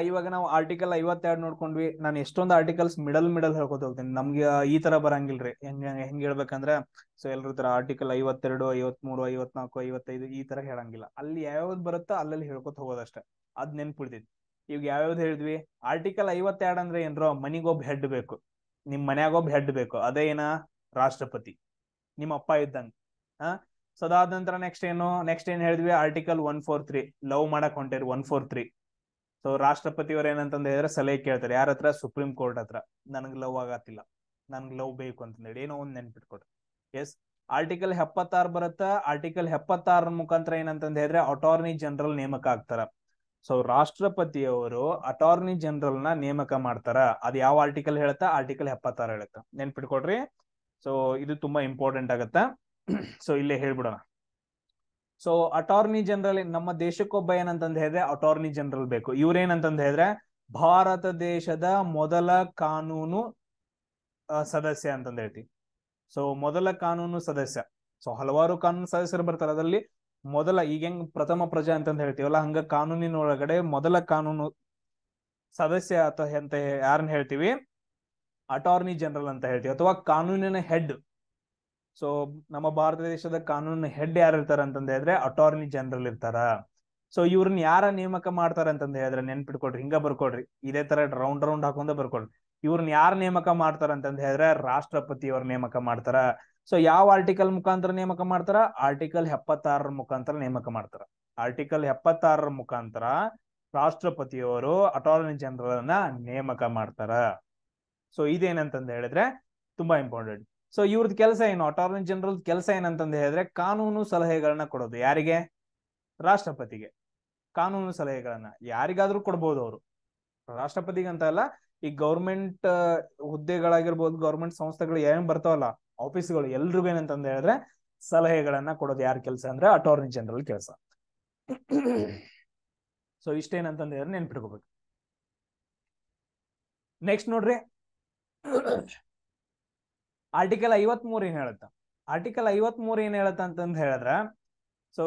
ಇವಾಗ ನಾವು ಆರ್ಟಿಕಲ್ ಐವತ್ತೆರಡು ನೋಡ್ಕೊಂಡ್ವಿ ನಾನು ಎಷ್ಟೊಂದು ಆರ್ಟಿಕಲ್ಸ್ ಮಿಡಲ್ ಮಿಡಲ್ ಹೇಳ್ಕೊತ ಹೋಗ್ತೀನಿ ನಮ್ಗೆ ಈ ತರ ಬರಂಗಿಲ್ರಿ ಹೆಂಗ ಹೆಂಗ್ ಹೇಳ್ಬೇಕಂದ್ರೆ ಸೊ ಎಲ್ರ ತರ ಆರ್ಟಿಕಲ್ ಐವತ್ತೆರಡು ಮೂರು ಐವತ್ನಾಲ್ಕು ಐವತ್ತೈದು ಈ ತರ ಹೇಳಂಗಿಲ್ಲ ಅಲ್ಲಿ ಯಾವ್ಯಾವ್ದು ಬರುತ್ತೋ ಅಲ್ಲಲ್ಲಿ ಹೇಳ್ಕೊತ ಹೋಗೋದಷ್ಟೇ ಅದ್ ನೆನ್ಪಿಡ್ತೈತಿ ಈಗ ಯಾವ್ಯಾವ್ದು ಹೇಳಿದ್ವಿ ಆರ್ಟಿಕಲ್ ಐವತ್ತೆರಡು ಅಂದ್ರೆ ಏನ್ರೋ ಮನಿಗೊಬ್ಬ ಹೆಡ್ ಬೇಕು ನಿಮ್ ಮನ್ಯಾಗೊಬ್ಬ ಹೆಡ್ ಬೇಕು ಏನ ರಾಷ್ಟ್ರಪತಿ ನಿಮ್ಮ ಅಪ್ಪ ಇದ್ದಂಗೆ ಆ ಸೊ ಅದಾದ ನಂತರ ನೆಕ್ಸ್ಟ್ ಏನು ನೆಕ್ಸ್ಟ್ ಏನ್ ಹೇಳಿದ್ವಿ article one four three love ಮಾಡಕ್ ಹೊಂಟೇರಿ ಒನ್ ಫೋರ್ ತ್ರೀ ಸೊ ರಾಷ್ಟ್ರಪತಿಯವರು ಏನಂತಂದ ಹೇಳಿದ್ರೆ ಸಲಹೆ ಕೇಳ್ತಾರೆ ಯಾರ ಹತ್ರ ಸುಪ್ರೀಂ ಕೋರ್ಟ್ ಹತ್ರ ನನಗೆ ಲವ್ ಆಗತ್ತಿಲ್ಲ ನನ್ಗೆ ಲವ್ ಬೇಕು ಅಂತ ಹೇಳಿ ಏನೋ ಒಂದ್ ನೆನ್ಪಿಟ್ಕೊಡ್ರಿ ಎಸ್ ಆರ್ಟಿಕಲ್ ಎಪ್ಪತ್ತಾರು ಬರುತ್ತಾ ಆರ್ಟಿಕಲ್ ಎಪ್ಪತ್ತಾರ ಮುಖಾಂತರ ಏನಂತಂದ್ರೆ ಹೇಳಿದ್ರೆ ಅಟಾರ್ನಿ ಜನರಲ್ ನೇಮಕ ಆಗ್ತಾರ ಸೊ ರಾಷ್ಟ್ರಪತಿಯವರು ಅಟಾರ್ನಿ ಜನರಲ್ ನ ನೇಮಕ ಮಾಡ್ತಾರ ಅದ್ ಯಾವ ಆರ್ಟಿಕಲ್ ಹೇಳುತ್ತಾ ಆರ್ಟಿಕಲ್ ಎಪ್ಪತ್ತಾರು ಹೇಳುತ್ತಾ ನೆನ್ಪಿಟ್ಕೊಡ್ರಿ ಸೊ ಇದು ತುಂಬಾ ಇಂಪಾರ್ಟೆಂಟ್ ಆಗತ್ತಾ ಸೊ ಇಲ್ಲೇ ಹೇಳ್ಬಿಡೋಣ ಸೊ ಅಟಾರ್ನಿ ಜನರಲ್ ನಮ್ಮ ದೇಶಕ್ಕೊಬ್ಬ ಏನಂತ ಹೇಳಿದ್ರೆ ಅಟಾರ್ನಿ ಜನರಲ್ ಬೇಕು ಇವ್ರೇನಂತಂದ್ ಹೇಳಿದ್ರೆ ಭಾರತ ದೇಶದ ಮೊದಲ ಕಾನೂನು ಸದಸ್ಯ ಅಂತಂದ್ ಹೇಳ್ತೀವಿ ಸೊ ಮೊದಲ ಕಾನೂನು ಸದಸ್ಯ ಸೊ ಹಲವಾರು ಕಾನೂನು ಸದಸ್ಯರು ಬರ್ತಾರೆ ಅದರಲ್ಲಿ ಮೊದಲ ಈಗ ಹೆಂಗ್ ಪ್ರಥಮ ಪ್ರಜೆ ಅಂತ ಹೇಳ್ತೀವಲ್ಲ ಹಂಗ ಕಾನೂನಿನ ಒಳಗಡೆ ಮೊದಲ ಕಾನೂನು ಸದಸ್ಯ ಅಂತ ಯಾರನ್ನ ಹೇಳ್ತೀವಿ ಅಟಾರ್ನಿ ಜನರಲ್ ಅಂತ ಹೇಳ್ತೀವಿ ಅಥವಾ ಕಾನೂನಿನ ಹೆಡ್ ಸೊ ನಮ್ಮ ಭಾರತ ದೇಶದ ಕಾನೂನಿನ ಹೆಡ್ ಯಾರು ಇರ್ತಾರ ಅಂತಂದ ಹೇಳಿದ್ರೆ ಅಟಾರ್ನಿ ಜನರಲ್ ಇರ್ತಾರ ಸೊ ಇವ್ರನ್ನ ಯಾರ ನೇಮಕ ಮಾಡ್ತಾರ ಅಂತಂದ ಹೇಳಿದ್ರೆ ನೆನ್ಪಿಟ್ಕೊಡ್ರಿ ಹಿಂಗ ಬರ್ಕೊಡ್ರಿ ಇದೇ ತರ ರೌಂಡ್ ರೌಂಡ್ ಹಾಕೊಂಡ ಬರ್ಕೊಡ್ರಿ ಇವ್ರನ್ನ ಯಾರ ನೇಮಕ ಮಾಡ್ತಾರ ಅಂತಂದ ಹೇಳಿದ್ರೆ ರಾಷ್ಟ್ರಪತಿ ಅವ್ರ ನೇಮಕ ಮಾಡ್ತಾರ ಸೊ ಯಾವ ಆರ್ಟಿಕಲ್ ಮುಖಾಂತರ ನೇಮಕ ಮಾಡ್ತಾರ ಆರ್ಟಿಕಲ್ ಎಪ್ಪತ್ತಾರರ ಮುಖಾಂತರ ನೇಮಕ ಮಾಡ್ತಾರ ಆರ್ಟಿಕಲ್ ಎಪ್ಪತ್ತಾರರ ಮುಖಾಂತರ ರಾಷ್ಟ್ರಪತಿಯವರು ಅಟಾರ್ನಿ ಜನರಲ್ ನೇಮಕ ಮಾಡ್ತಾರ ಸೊ ಇದೇನಂತಂದು ಹೇಳಿದ್ರೆ ತುಂಬಾ ಇಂಪಾರ್ಟೆಂಟ್ ಸೊ ಇವ್ರದ್ ಕೆಲಸ ಏನು ಅಟಾರ್ನಿ ಜನರಲ್ ಕೆಲಸ ಏನಂತಂದು ಹೇಳಿದ್ರೆ ಕಾನೂನು ಸಲಹೆಗಳನ್ನ ಕೊಡೋದು ಯಾರಿಗೆ ರಾಷ್ಟ್ರಪತಿಗೆ ಕಾನೂನು ಸಲಹೆಗಳನ್ನ ಯಾರಿಗಾದ್ರೂ ಕೊಡ್ಬೋದು ಅವರು ಅಂತ ಅಲ್ಲ ಈ ಗೌರ್ಮೆಂಟ್ ಹುದ್ದೆಗಳಾಗಿರ್ಬೋದು ಗೌರ್ಮೆಂಟ್ ಸಂಸ್ಥೆಗಳು ಏನ್ ಬರ್ತಾವಲ್ಲ ಆಫೀಸ್ಗಳು ಎಲ್ರಿಗೂ ಏನಂತಂದು ಹೇಳಿದ್ರೆ ಸಲಹೆಗಳನ್ನ ಕೊಡೋದು ಯಾರ ಕೆಲಸ ಅಂದ್ರೆ ಅಟಾರ್ನಿ ಜನರಲ್ ಕೆಲಸ ಸೊ ಇಷ್ಟೇನಂತಂದ್ರೆ ನೆನ್ಪಿಟ್ಕೋಬೇಕು ನೆಕ್ಸ್ಟ್ ನೋಡ್ರಿ ಆರ್ಟಿಕಲ್ ಐವತ್ ಮೂರ್ ಏನ್ ಹೇಳುತ್ತ ಆರ್ಟಿಕಲ್ ಐವತ್ ಮೂರ್ ಏನ್ ಹೇಳುತ್ತ ಅಂತಂದ್ ಹೇಳಿದ್ರ ಸೊ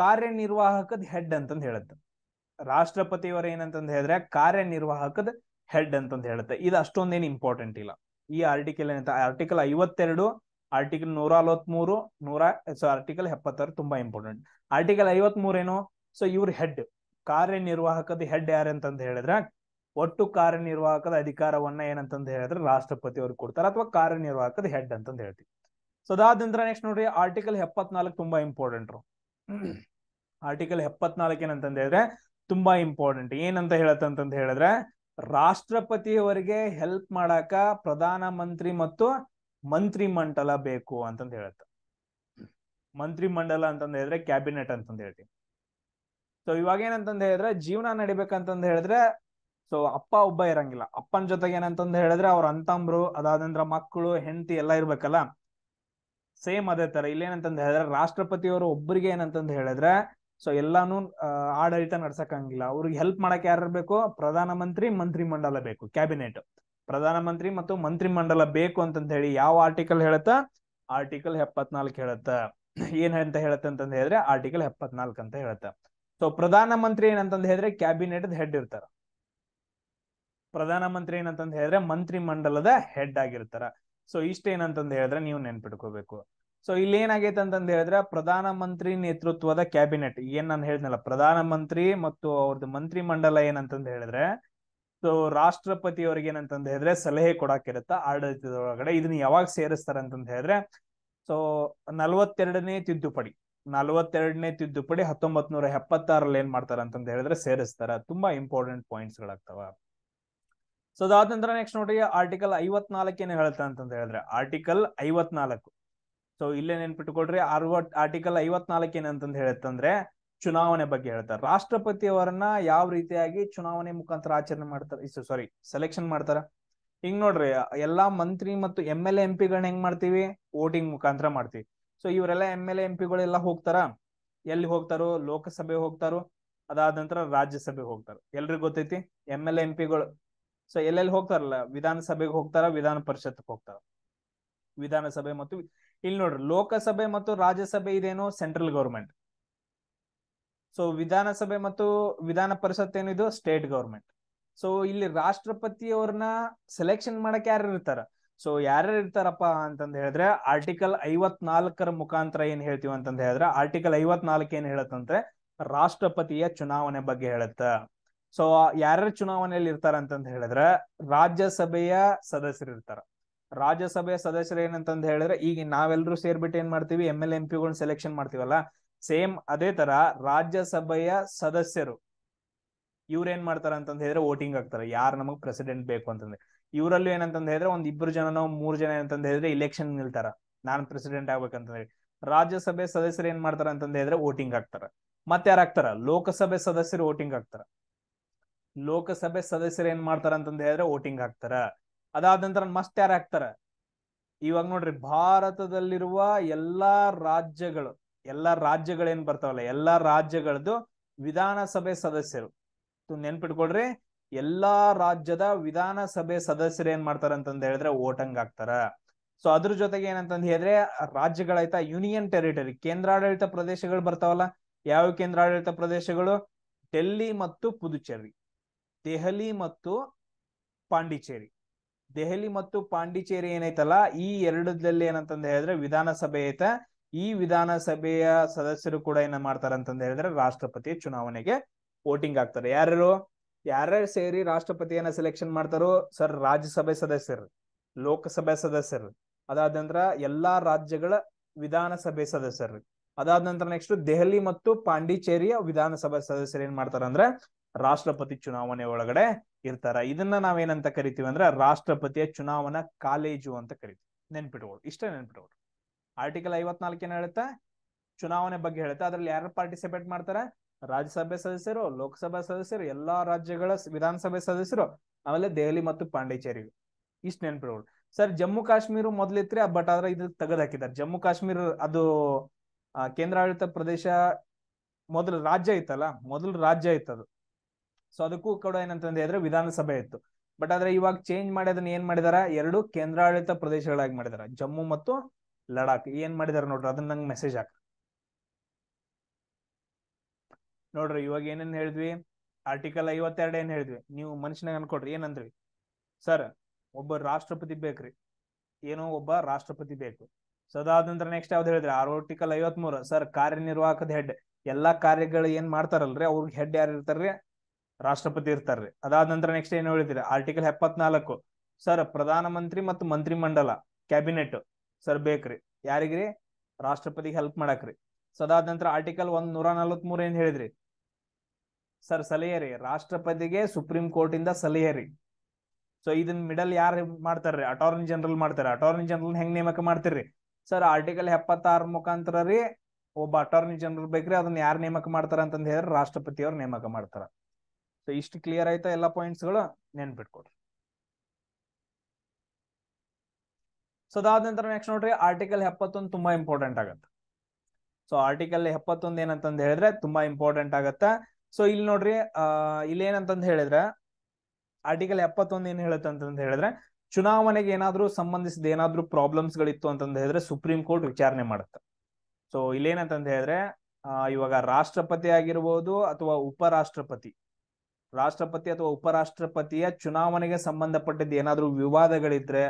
ಕಾರ್ಯನಿರ್ವಾಹಕದ ಹೆಡ್ ಅಂತಂದ್ ಹೇಳುತ್ತ ರಾಷ್ಟ್ರಪತಿಯವರ ಏನಂತಂದ್ ಹೇಳಿದ್ರೆ ಕಾರ್ಯನಿರ್ವಾಹಕದ ಹೆಡ್ ಅಂತಂದ್ ಹೇಳುತ್ತೆ ಇದು ಅಷ್ಟೊಂದೇನು ಇಂಪಾರ್ಟೆಂಟ್ ಇಲ್ಲ ಈ ಆರ್ಟಿಕಲ್ ಏನಂತ ಆರ್ಟಿಕಲ್ ಐವತ್ತೆರಡು ಆರ್ಟಿಕಲ್ ನೂರ ಅಲ್ವತ್ಮೂರು ನೂರ ಸೊ ಆರ್ಟಿಕಲ್ ಎಪ್ಪತ್ತಾರು ತುಂಬಾ ಇಂಪಾರ್ಟೆಂಟ್ ಆರ್ಟಿಕಲ್ ಐವತ್ ಏನು ಸೊ ಇವ್ರ ಹೆಡ್ ಕಾರ್ಯನಿರ್ವಾಹಕದ ಹೆಡ್ ಯಾರು ಅಂತ ಹೇಳಿದ್ರೆ ಒಟ್ಟು ಕಾರ್ಯನಿರ್ವಾಹಕದ ಅಧಿಕಾರವನ್ನ ಏನಂತಂದು ಹೇಳಿದ್ರೆ ರಾಷ್ಟ್ರಪತಿ ಅವ್ರು ಕೊಡ್ತಾರೆ ಅಥವಾ ಕಾರ್ಯನಿರ್ವಾಹಕದ ಹೆಡ್ ಅಂತಂದು ಹೇಳ್ತೀವಿ ಸೊ ಅದಾದ ನಂತರ ನೆಕ್ಸ್ಟ್ ನೋಡ್ರಿ ಆರ್ಟಿಕಲ್ ಎಪ್ಪತ್ನಾಲ್ಕು ತುಂಬಾ ಇಂಪಾರ್ಟೆಂಟ್ ಆರ್ಟಿಕಲ್ ಎಪ್ಪತ್ನಾಲ್ಕು ಏನಂತಂದ ಹೇಳಿದ್ರೆ ತುಂಬಾ ಇಂಪಾರ್ಟೆಂಟ್ ಏನಂತ ಹೇಳತ್ತಂತಂತ ಹೇಳಿದ್ರೆ ರಾಷ್ಟ್ರಪತಿಯವರಿಗೆ ಹೆಲ್ಪ್ ಮಾಡಾಕ ಪ್ರಧಾನ ಮಂತ್ರಿ ಮತ್ತು ಮಂತ್ರಿ ಮಂಡಲ ಬೇಕು ಅಂತಂದು ಹೇಳತ್ತ ಮಂತ್ರಿ ಮಂಡಲ ಅಂತಂದ ಹೇಳಿದ್ರೆ ಕ್ಯಾಬಿನೆಟ್ ಅಂತಂದು ಹೇಳ್ತೀವಿ ಸೊ ಇವಾಗ ಏನಂತಂದ ಹೇಳಿದ್ರೆ ಜೀವನ ನಡಿಬೇಕಂತಂದು ಹೇಳಿದ್ರೆ ಸೊ ಅಪ್ಪ ಒಬ್ಬ ಇರಂಗಿಲ್ಲ ಅಪ್ಪನ ಜೊತೆಗೆ ಏನಂತಂದ್ ಹೇಳಿದ್ರೆ ಅವ್ರ ಅಂತಂಬ್ರು ಅದಾದಂದ್ರ ಮಕ್ಕಳು ಹೆಂಡತಿ ಎಲ್ಲ ಇರ್ಬೇಕಲ್ಲ ಸೇಮ್ ಅದೇ ತರ ಇಲ್ಲೇನಂತಂದ್ ಹೇಳಿದ್ರೆ ರಾಷ್ಟ್ರಪತಿಯವರು ಒಬ್ಬರಿಗೆ ಏನಂತಂದ್ ಹೇಳಿದ್ರೆ ಸೊ ಎಲ್ಲಾನು ಆಡಳಿತ ನಡ್ಸಕಂಗಿಲ್ಲ ಅವ್ರಿಗೆ ಹೆಲ್ಪ್ ಮಾಡಕ್ ಯಾರ ಇರ್ಬೇಕು ಪ್ರಧಾನ ಮಂತ್ರಿ ಮಂತ್ರಿ ಮಂಡಲ ಬೇಕು ಕ್ಯಾಬಿನೆಟ್ ಪ್ರಧಾನ ಮಂತ್ರಿ ಮತ್ತು ಮಂತ್ರಿ ಮಂಡಲ ಬೇಕು ಅಂತಂತ ಹೇಳಿ ಯಾವ ಆರ್ಟಿಕಲ್ ಹೇಳತ್ತ ಆರ್ಟಿಕಲ್ ಎಪ್ಪತ್ನಾಲ್ಕು ಹೇಳತ್ತ ಏನ್ ಅಂತ ಹೇಳತ್ತ ಅಂತಂದ್ ಹೇಳಿದ್ರೆ ಆರ್ಟಿಕಲ್ ಎಪ್ಪತ್ನಾಲ್ಕು ಅಂತ ಹೇಳತ್ತ ಸೊ ಪ್ರಧಾನ ಮಂತ್ರಿ ಏನಂತಂದ್ ಹೇಳಿದ್ರೆ ಕ್ಯಾಬಿನೆಟ್ ಹೆಡ್ ಇರ್ತಾರ ಪ್ರಧಾನ ಮಂತ್ರಿ ಏನಂತಂದ್ ಹೇಳಿದ್ರೆ ಮಂತ್ರಿ ಮಂಡಲದ ಹೆಡ್ ಆಗಿರ್ತಾರ ಸೊ ಇಷ್ಟ ಹೇಳಿದ್ರೆ ನೀವು ನೆನ್ಪಿಟ್ಕೋಬೇಕು ಸೊ ಇಲ್ಲಿ ಏನಾಗೈತೆ ಅಂತಂದ್ ಹೇಳಿದ್ರೆ ಪ್ರಧಾನ ಮಂತ್ರಿ ನೇತೃತ್ವದ ಕ್ಯಾಬಿನೆಟ್ ಏನ್ ನಾನು ಹೇಳಿದ್ನಲ್ಲ ಪ್ರಧಾನ ಮಂತ್ರಿ ಮತ್ತು ಅವ್ರದ್ದು ಮಂತ್ರಿ ಮಂಡಲ ಏನಂತಂದ್ ಹೇಳಿದ್ರೆ ಸೊ ರಾಷ್ಟ್ರಪತಿ ಅವ್ರಿಗೆ ಏನಂತಂದ್ ಹೇಳಿದ್ರೆ ಸಲಹೆ ಕೊಡಾಕಿರುತ್ತ ಆಡಳಿತದೊಳಗಡೆ ಇದನ್ನ ಯಾವಾಗ ಸೇರಿಸ್ತಾರ ಅಂತಂದ್ ಹೇಳಿದ್ರೆ ಸೊ ನಲ್ವತ್ತೆರಡನೇ ತಿದ್ದುಪಡಿ ನಲ್ವತ್ತೆರಡನೇ ತಿದ್ದುಪಡಿ ಹತ್ತೊಂಬತ್ ನೂರ ಎಪ್ಪತ್ತಾರಲ್ಲಿ ಏನ್ ಮಾಡ್ತಾರ ಅಂತಂದ್ ಹೇಳಿದ್ರೆ ಸೇರಿಸ್ತಾರ ತುಂಬಾ ಇಂಪಾರ್ಟೆಂಟ್ ಪಾಯಿಂಟ್ಸ್ ಗಳಾಗ್ತಾವ ಸೊ ಅದಾದ ನಂತರ ನೆಕ್ಸ್ಟ್ ನೋಡ್ರಿ ಆರ್ಟಿಕಲ್ ಐವತ್ನಾಲ್ಕೇನು ಹೇಳ್ತಾ ಅಂತ ಹೇಳಿದ್ರೆ ಆರ್ಟಿಕಲ್ ಐವತ್ನಾಲ್ಕು ಸೊ ಇಲ್ಲೇ ನೆನ್ಪಿಟ್ಕೊಳ್ರಿ ಅರ್ವತ್ ಆರ್ಟಿಕಲ್ ಐವತ್ನಾಲ್ಕು ಏನಂತಂದು ಹೇಳತ್ತಂದ್ರೆ ಚುನಾವಣೆ ಬಗ್ಗೆ ಹೇಳ್ತಾರೆ ರಾಷ್ಟ್ರಪತಿ ಅವರನ್ನ ಯಾವ ರೀತಿಯಾಗಿ ಚುನಾವಣೆ ಮುಖಾಂತರ ಆಚರಣೆ ಮಾಡ್ತಾರೆ ಸಾರಿ ಸೆಲೆಕ್ಷನ್ ಮಾಡ್ತಾರ ಹಿಂಗ್ ನೋಡ್ರಿ ಎಲ್ಲಾ ಮಂತ್ರಿ ಮತ್ತು ಎಂ ಎಲ್ ಎಂ ಪಿಗಳನ್ನ ಹೆಂಗ್ ಮಾಡ್ತೀವಿ ವೋಟಿಂಗ್ ಮುಖಾಂತರ ಮಾಡ್ತೀವಿ ಸೊ ಇವರೆಲ್ಲ ಎಮ್ ಎಲ್ ಎಂ ಪಿಗಳೆಲ್ಲ ಹೋಗ್ತಾರ ಎಲ್ಲಿ ಹೋಗ್ತಾರೋ ಲೋಕಸಭೆ ಹೋಗ್ತಾರೋ ಅದಾದ ನಂತರ ರಾಜ್ಯಸಭೆ ಹೋಗ್ತಾರ ಎಲ್ರಿಗೂ ಗೊತ್ತೈತಿ ಎಂ ಎಲ್ ಎಂ ಪಿಗಳು ಸೊ ಎಲ್ಲೆಲ್ಲಿ ಹೋಗ್ತಾರಲ್ಲ ವಿಧಾನಸಭೆಗೆ ಹೋಗ್ತಾರ ವಿಧಾನ ಪರಿಷತ್ಗೆ ಹೋಗ್ತಾರ ವಿಧಾನಸಭೆ ಮತ್ತು ಇಲ್ಲಿ ನೋಡ್ರಿ ಲೋಕಸಭೆ ಮತ್ತು ರಾಜ್ಯಸಭೆ ಇದೇನು ಸೆಂಟ್ರಲ್ ಗೌರ್ಮೆಂಟ್ ಸೊ ವಿಧಾನಸಭೆ ಮತ್ತು ವಿಧಾನ ಪರಿಷತ್ ಏನಿದು ಸ್ಟೇಟ್ ಗೌರ್ಮೆಂಟ್ ಸೊ ಇಲ್ಲಿ ರಾಷ್ಟ್ರಪತಿಯವ್ರನ್ನ ಸೆಲೆಕ್ಷನ್ ಮಾಡಕ್ ಯಾರು ಇರ್ತಾರ ಸೊ ಯಾರ್ಯಾರು ಇರ್ತಾರಪ್ಪ ಅಂತಂದ ಹೇಳಿದ್ರೆ ಆರ್ಟಿಕಲ್ ಐವತ್ನಾಲ್ಕರ ಮುಖಾಂತರ ಏನ್ ಹೇಳ್ತೀವಿ ಅಂತಂದ್ ಹೇಳಿದ್ರೆ ಆರ್ಟಿಕಲ್ ಐವತ್ನಾಲ್ಕು ಏನ್ ಹೇಳತ್ತಂದ್ರೆ ರಾಷ್ಟ್ರಪತಿಯ ಚುನಾವಣೆ ಬಗ್ಗೆ ಹೇಳತ್ತ ಸೊ ಯಾರು ಚುನಾವಣೆಯಲ್ಲಿ ಇರ್ತಾರ ಅಂತಂದ ಹೇಳಿದ್ರೆ ರಾಜ್ಯಸಭೆಯ ಸದಸ್ಯರು ಇರ್ತಾರ ರಾಜ್ಯಸಭೆಯ ಸದಸ್ಯರು ಏನಂತಂದ್ ಹೇಳಿದ್ರೆ ಈಗ ನಾವೆಲ್ಲರೂ ಸೇರ್ಬಿಟ್ಟು ಏನ್ ಮಾಡ್ತೀವಿ ಎಮ್ ಎಲ್ ಎಂ ಪಿಗಳನ್ನ ಸೆಲೆಕ್ಷನ್ ಮಾಡ್ತೀವಲ್ಲ ಸೇಮ್ ಅದೇ ತರ ರಾಜ್ಯಸಭೆಯ ಸದಸ್ಯರು ಇವ್ರೇನ್ ಮಾಡ್ತಾರ ಅಂತಂದ ಹೇಳಿದ್ರೆ ವೋಟಿಂಗ್ ಆಗ್ತಾರೆ ಯಾರು ನಮಗ್ ಪ್ರೆಸಿಡೆಂಟ್ ಬೇಕು ಅಂತಂದ್ರೆ ಇವರಲ್ಲೂ ಏನಂತಂದ ಹೇಳಿದ್ರೆ ಒಂದ್ ಇಬ್ರು ಜನನೋ ಮೂರ್ ಜನ ಏನಂತಂದ ಹೇಳಿದ್ರೆ ಇಲೆಕ್ಷನ್ ನಿಲ್ತಾರ ನಾನ್ ಪ್ರೆಸಿಡೆಂಟ್ ಆಗ್ಬೇಕಂತ ಹೇಳಿ ರಾಜ್ಯಸಭೆ ಸದಸ್ಯರು ಏನ್ ಮಾಡ್ತಾರ ಅಂತಂದ್ರೆ ಹೇಳಿದ್ರೆ ವೋಟಿಂಗ್ ಆಗ್ತಾರ ಮತ್ತೆ ಯಾರಾಗ್ತಾರ ಲೋಕಸಭೆ ಸದಸ್ಯರು ವೋಟಿಂಗ್ ಆಗ್ತಾರ ಲೋಕಸಭೆ ಸದಸ್ಯರು ಏನ್ ಮಾಡ್ತಾರ ಅಂತಂದ ಹೇಳಿದ್ರೆ ವೋಟಿಂಗ್ ಹಾಕ್ತಾರ ಅದಾದ ನಂತರ ಮಸ್ಟ್ ಯಾರು ಹಾಕ್ತಾರ ಇವಾಗ ನೋಡ್ರಿ ಭಾರತದಲ್ಲಿರುವ ಎಲ್ಲಾ ರಾಜ್ಯಗಳು ಎಲ್ಲಾ ರಾಜ್ಯಗಳೇನ್ ಬರ್ತಾವಲ್ಲ ಎಲ್ಲಾ ರಾಜ್ಯಗಳದ್ದು ವಿಧಾನಸಭೆ ಸದಸ್ಯರು ನೆನ್ಪಿಟ್ಕೊಳ್ರಿ ಎಲ್ಲಾ ರಾಜ್ಯದ ವಿಧಾನಸಭೆ ಸದಸ್ಯರು ಏನ್ ಮಾಡ್ತಾರ ಅಂತಂದ ಹೇಳಿದ್ರೆ ವೋಟಂಗ್ ಹಾಕ್ತಾರ ಸೊ ಅದ್ರ ಜೊತೆಗೆ ಏನಂತಂದ ಹೇಳಿದ್ರೆ ರಾಜ್ಯಗಳಾಯ್ತಾ ಯೂನಿಯನ್ ಟೆರಿಟರಿ ಕೇಂದ್ರಾಡಳಿತ ಪ್ರದೇಶಗಳು ಬರ್ತಾವಲ್ಲ ಯಾವ ಕೇಂದ್ರಾಡಳಿತ ಪ್ರದೇಶಗಳು ಡೆಲ್ಲಿ ಮತ್ತು ಪುದುಚೇರಿ ದೆಹಲಿ ಮತ್ತು ಪಾಂಡಿಚೇರಿ ದೆಹಲಿ ಮತ್ತು ಪಾಂಡಿಚೇರಿ ಏನೈತಲ್ಲ ಈ ಎರಡದಲ್ಲಿ ಏನಂತಂದ ಹೇಳಿದ್ರೆ ವಿಧಾನಸಭೆ ಐತೆ ಈ ವಿಧಾನಸಭೆಯ ಸದಸ್ಯರು ಕೂಡ ಏನ ಮಾಡ್ತಾರೆ ಅಂತಂದ ಹೇಳಿದ್ರೆ ರಾಷ್ಟ್ರಪತಿ ಚುನಾವಣೆಗೆ ವೋಟಿಂಗ್ ಆಗ್ತಾರೆ ಯಾರ್ಯಾರು ಯಾರ್ಯಾರು ಸೇರಿ ರಾಷ್ಟ್ರಪತಿಯನ್ನ ಸೆಲೆಕ್ಷನ್ ಮಾಡ್ತಾರೋ ಸರ್ ರಾಜ್ಯಸಭೆ ಸದಸ್ಯರು ಲೋಕಸಭೆ ಸದಸ್ಯರು ಅದಾದ ನಂತರ ಎಲ್ಲಾ ರಾಜ್ಯಗಳ ವಿಧಾನಸಭೆ ಸದಸ್ಯರು ಅದಾದ ನಂತರ ನೆಕ್ಸ್ಟ್ ದೆಹಲಿ ಮತ್ತು ಪಾಂಡಿಚೇರಿಯ ವಿಧಾನಸಭಾ ಸದಸ್ಯರು ಏನ್ ಮಾಡ್ತಾರ ಅಂದ್ರೆ ರಾಷ್ಟ್ರಪತಿ ಚುನಾವಣೆ ಒಳಗಡೆ ಇರ್ತಾರ ಇದನ್ನ ನಾವೇನಂತ ಕರಿತೀವಿ ಅಂದ್ರೆ ರಾಷ್ಟ್ರಪತಿಯ ಚುನಾವಣಾ ಕಾಲೇಜು ಅಂತ ಕರಿತೀವಿ ನೆನ್ಪಿಟ್ಕೊಳ್ಳಿ ಇಷ್ಟೇ ನೆನ್ಪಿಟ್ಕೊಳ್ಳಿ ಆರ್ಟಿಕಲ್ ಐವತ್ನಾಲ್ಕು ಏನ್ ಹೇಳುತ್ತೆ ಚುನಾವಣೆ ಬಗ್ಗೆ ಹೇಳುತ್ತೆ ಅದ್ರಲ್ಲಿ ಯಾರು ಪಾರ್ಟಿಸಿಪೇಟ್ ಮಾಡ್ತಾರೆ ರಾಜ್ಯಸಭೆ ಸದಸ್ಯರು ಲೋಕಸಭಾ ಸದಸ್ಯರು ಎಲ್ಲಾ ರಾಜ್ಯಗಳ ವಿಧಾನಸಭೆ ಸದಸ್ಯರು ಆಮೇಲೆ ದೆಹಲಿ ಮತ್ತು ಪಾಂಡಿಚೇರಿ ಇಷ್ಟು ನೆನ್ಪಿಟ್ಕೊಳ್ಳಿ ಸರ್ ಜಮ್ಮು ಕಾಶ್ಮೀರ ಮೊದ್ಲಿತ್ರಿ ಬಟ್ ಆದ್ರೆ ಇದ್ರ ತೆಗೆದು ಜಮ್ಮು ಕಾಶ್ಮೀರ ಅದು ಕೇಂದ್ರಾಡಳಿತ ಪ್ರದೇಶ ಮೊದಲು ರಾಜ್ಯ ಇತ್ತಲ್ಲ ಮೊದಲು ರಾಜ್ಯ ಅದು ಸೊ ಅದಕ್ಕೂ ಕೂಡ ಏನಂತಂದ್ರೆ ಹೇಳಿದ್ರೆ ವಿಧಾನಸಭೆ ಇತ್ತು ಬಟ್ ಆದ್ರೆ ಇವಾಗ ಚೇಂಜ್ ಮಾಡಿ ಅದನ್ನ ಏನ್ ಮಾಡಿದಾರ ಎರಡು ಕೇಂದ್ರಾಡಳಿತ ಪ್ರದೇಶಗಳಾಗಿ ಮಾಡಿದಾರ ಜಮ್ಮು ಮತ್ತು ಲಡಾಖ್ ಏನ್ ಮಾಡಿದಾರ ನೋಡ್ರಿ ಅದನ್ನ ನಂಗೆ ಮೆಸೇಜ್ ಹಾಕ ನೋಡ್ರಿ ಇವಾಗ ಏನೇನ್ ಹೇಳಿದ್ವಿ ಆರ್ಟಿಕಲ್ ಐವತ್ತೆರಡು ಏನ್ ಹೇಳಿದ್ವಿ ನೀವು ಮನುಷ್ಯನಾಗ ಅನ್ಕೊಡ್ರಿ ಏನಂದ್ರಿ ಸರ್ ಒಬ್ಬ ರಾಷ್ಟ್ರಪತಿ ಬೇಕ್ರಿ ಏನೋ ಒಬ್ಬ ರಾಷ್ಟ್ರಪತಿ ಬೇಕು ಸೊ ನಂತರ ನೆಕ್ಸ್ಟ್ ಯಾವ್ದು ಹೇಳಿದ್ರೆ ಆರ್ಟಿಕಲ್ ಐವತ್ ಮೂರು ಸರ್ ಕಾರ್ಯನಿರ್ವಾಹಕದ ಹೆಡ್ ಎಲ್ಲಾ ಕಾರ್ಯಗಳು ಏನ್ ಮಾಡ್ತಾರಲ್ರಿ ಅವ್ರಿಗೆ ಹೆಡ್ ಯಾರು ಇರ್ತಾರ್ರಿ ರಾಷ್ಟ್ರಪತಿ ಇರ್ತಾರ್ರಿ ಅದಾದ ನಂತರ ನೆಕ್ಸ್ಟ್ ಏನು ಹೇಳಿದ್ರಿ ಆರ್ಟಿಕಲ್ ಎಪ್ಪತ್ನಾಲ್ಕು ಸರ್ ಪ್ರಧಾನ ಮಂತ್ರಿ ಮತ್ತು ಮಂಡಲ ಕ್ಯಾಬಿನೆಟ್ ಸರ್ ಬೇಕ್ರಿ ಯಾರಿಗ್ರಿ ರಾಷ್ಟ್ರಪತಿಗೆ ಹೆಲ್ಪ್ ಮಾಡಕ್ರಿ ಸೊ ಅದಾದ ನಂತರ ಆರ್ಟಿಕಲ್ ಒಂದ್ ನೂರ ನಲ್ವತ್ಮೂರ್ ಏನ್ ಹೇಳಿದ್ರಿ ಸರ್ ಸಲಹೆರಿ ರಾಷ್ಟ್ರಪತಿಗೆ ಸುಪ್ರೀಂ ಕೋರ್ಟ್ ಇಂದ ಸಲಹೆ ಸೊ ಇದನ್ ಮಿಡಲ್ ಯಾರು ಮಾಡ್ತಾರ್ರಿ ಅಟಾರ್ನಿ ಜನರಲ್ ಮಾಡ್ತಾರೆ ಅಟಾರ್ನಿ ಜನರಲ್ ಹೆಂಗ್ ನೇಮಕ ಮಾಡ್ತೀರಿ ಸರ್ ಆರ್ಟಿಕಲ್ ಎಪ್ಪತ್ತಾರ ಮುಖಾಂತರ ರೀ ಒಬ್ಬ ಅಟಾರ್ನಿ ಜನರಲ್ ಬೇಕ್ರಿ ಅದನ್ನ ಯಾರು ನೇಮಕ ಮಾಡ್ತಾರ ಅಂತಂದ್ ಹೇಳಿದ್ರೆ ರಾಷ್ಟ್ರಪತಿ ನೇಮಕ ಮಾಡ್ತಾರ ಸೊ ಇಷ್ಟು ಕ್ಲಿಯರ್ ಆಯ್ತಾ ಎಲ್ಲ ಪಾಯಿಂಟ್ಸ್ಗಳು ನೆನ್ಪಿಟ್ಕೊಡ್ರಿ ಸೊ ಅದಾದ ನಂತರ ನೆಕ್ಸ್ಟ್ ನೋಡ್ರಿ ಆರ್ಟಿಕಲ್ ಎಪ್ಪತ್ತೊಂದು ತುಂಬಾ ಇಂಪಾರ್ಟೆಂಟ್ ಆಗತ್ತೆ ಸೊ ಆರ್ಟಿಕಲ್ ಎಪ್ಪತ್ತೊಂದು ಏನಂತಂದು ಹೇಳಿದ್ರೆ ತುಂಬಾ ಇಂಪಾರ್ಟೆಂಟ್ ಆಗತ್ತೆ ಸೊ ಇಲ್ಲಿ ನೋಡ್ರಿ ಇಲ್ಲಿ ಏನಂತಂದು ಹೇಳಿದ್ರೆ ಆರ್ಟಿಕಲ್ ಎಪ್ಪತ್ತೊಂದು ಏನ್ ಹೇಳುತ್ತೆ ಅಂತ ಹೇಳಿದ್ರೆ ಚುನಾವಣೆಗೆ ಏನಾದ್ರೂ ಸಂಬಂಧಿಸಿದ ಏನಾದ್ರೂ ಪ್ರಾಬ್ಲಮ್ಸ್ ಗಳಿತ್ತು ಅಂತಂದು ಹೇಳಿದ್ರೆ ಸುಪ್ರೀಂ ಕೋರ್ಟ್ ವಿಚಾರಣೆ ಮಾಡುತ್ತೆ ಸೊ ಇಲ್ಲೇನಂತಂದು ಹೇಳಿದ್ರೆ ಇವಾಗ ರಾಷ್ಟ್ರಪತಿ ಆಗಿರ್ಬೋದು ಅಥವಾ ಉಪರಾಷ್ಟ್ರಪತಿ ರಾಷ್ಟ್ರಪತಿ ಅಥವಾ ಉಪರಾಷ್ಟ್ರಪತಿಯ ಚುನಾವಣೆಗೆ ಸಂಬಂಧಪಟ್ಟದ್ದು ಏನಾದ್ರೂ ವಿವಾದಗಳಿದ್ರೆ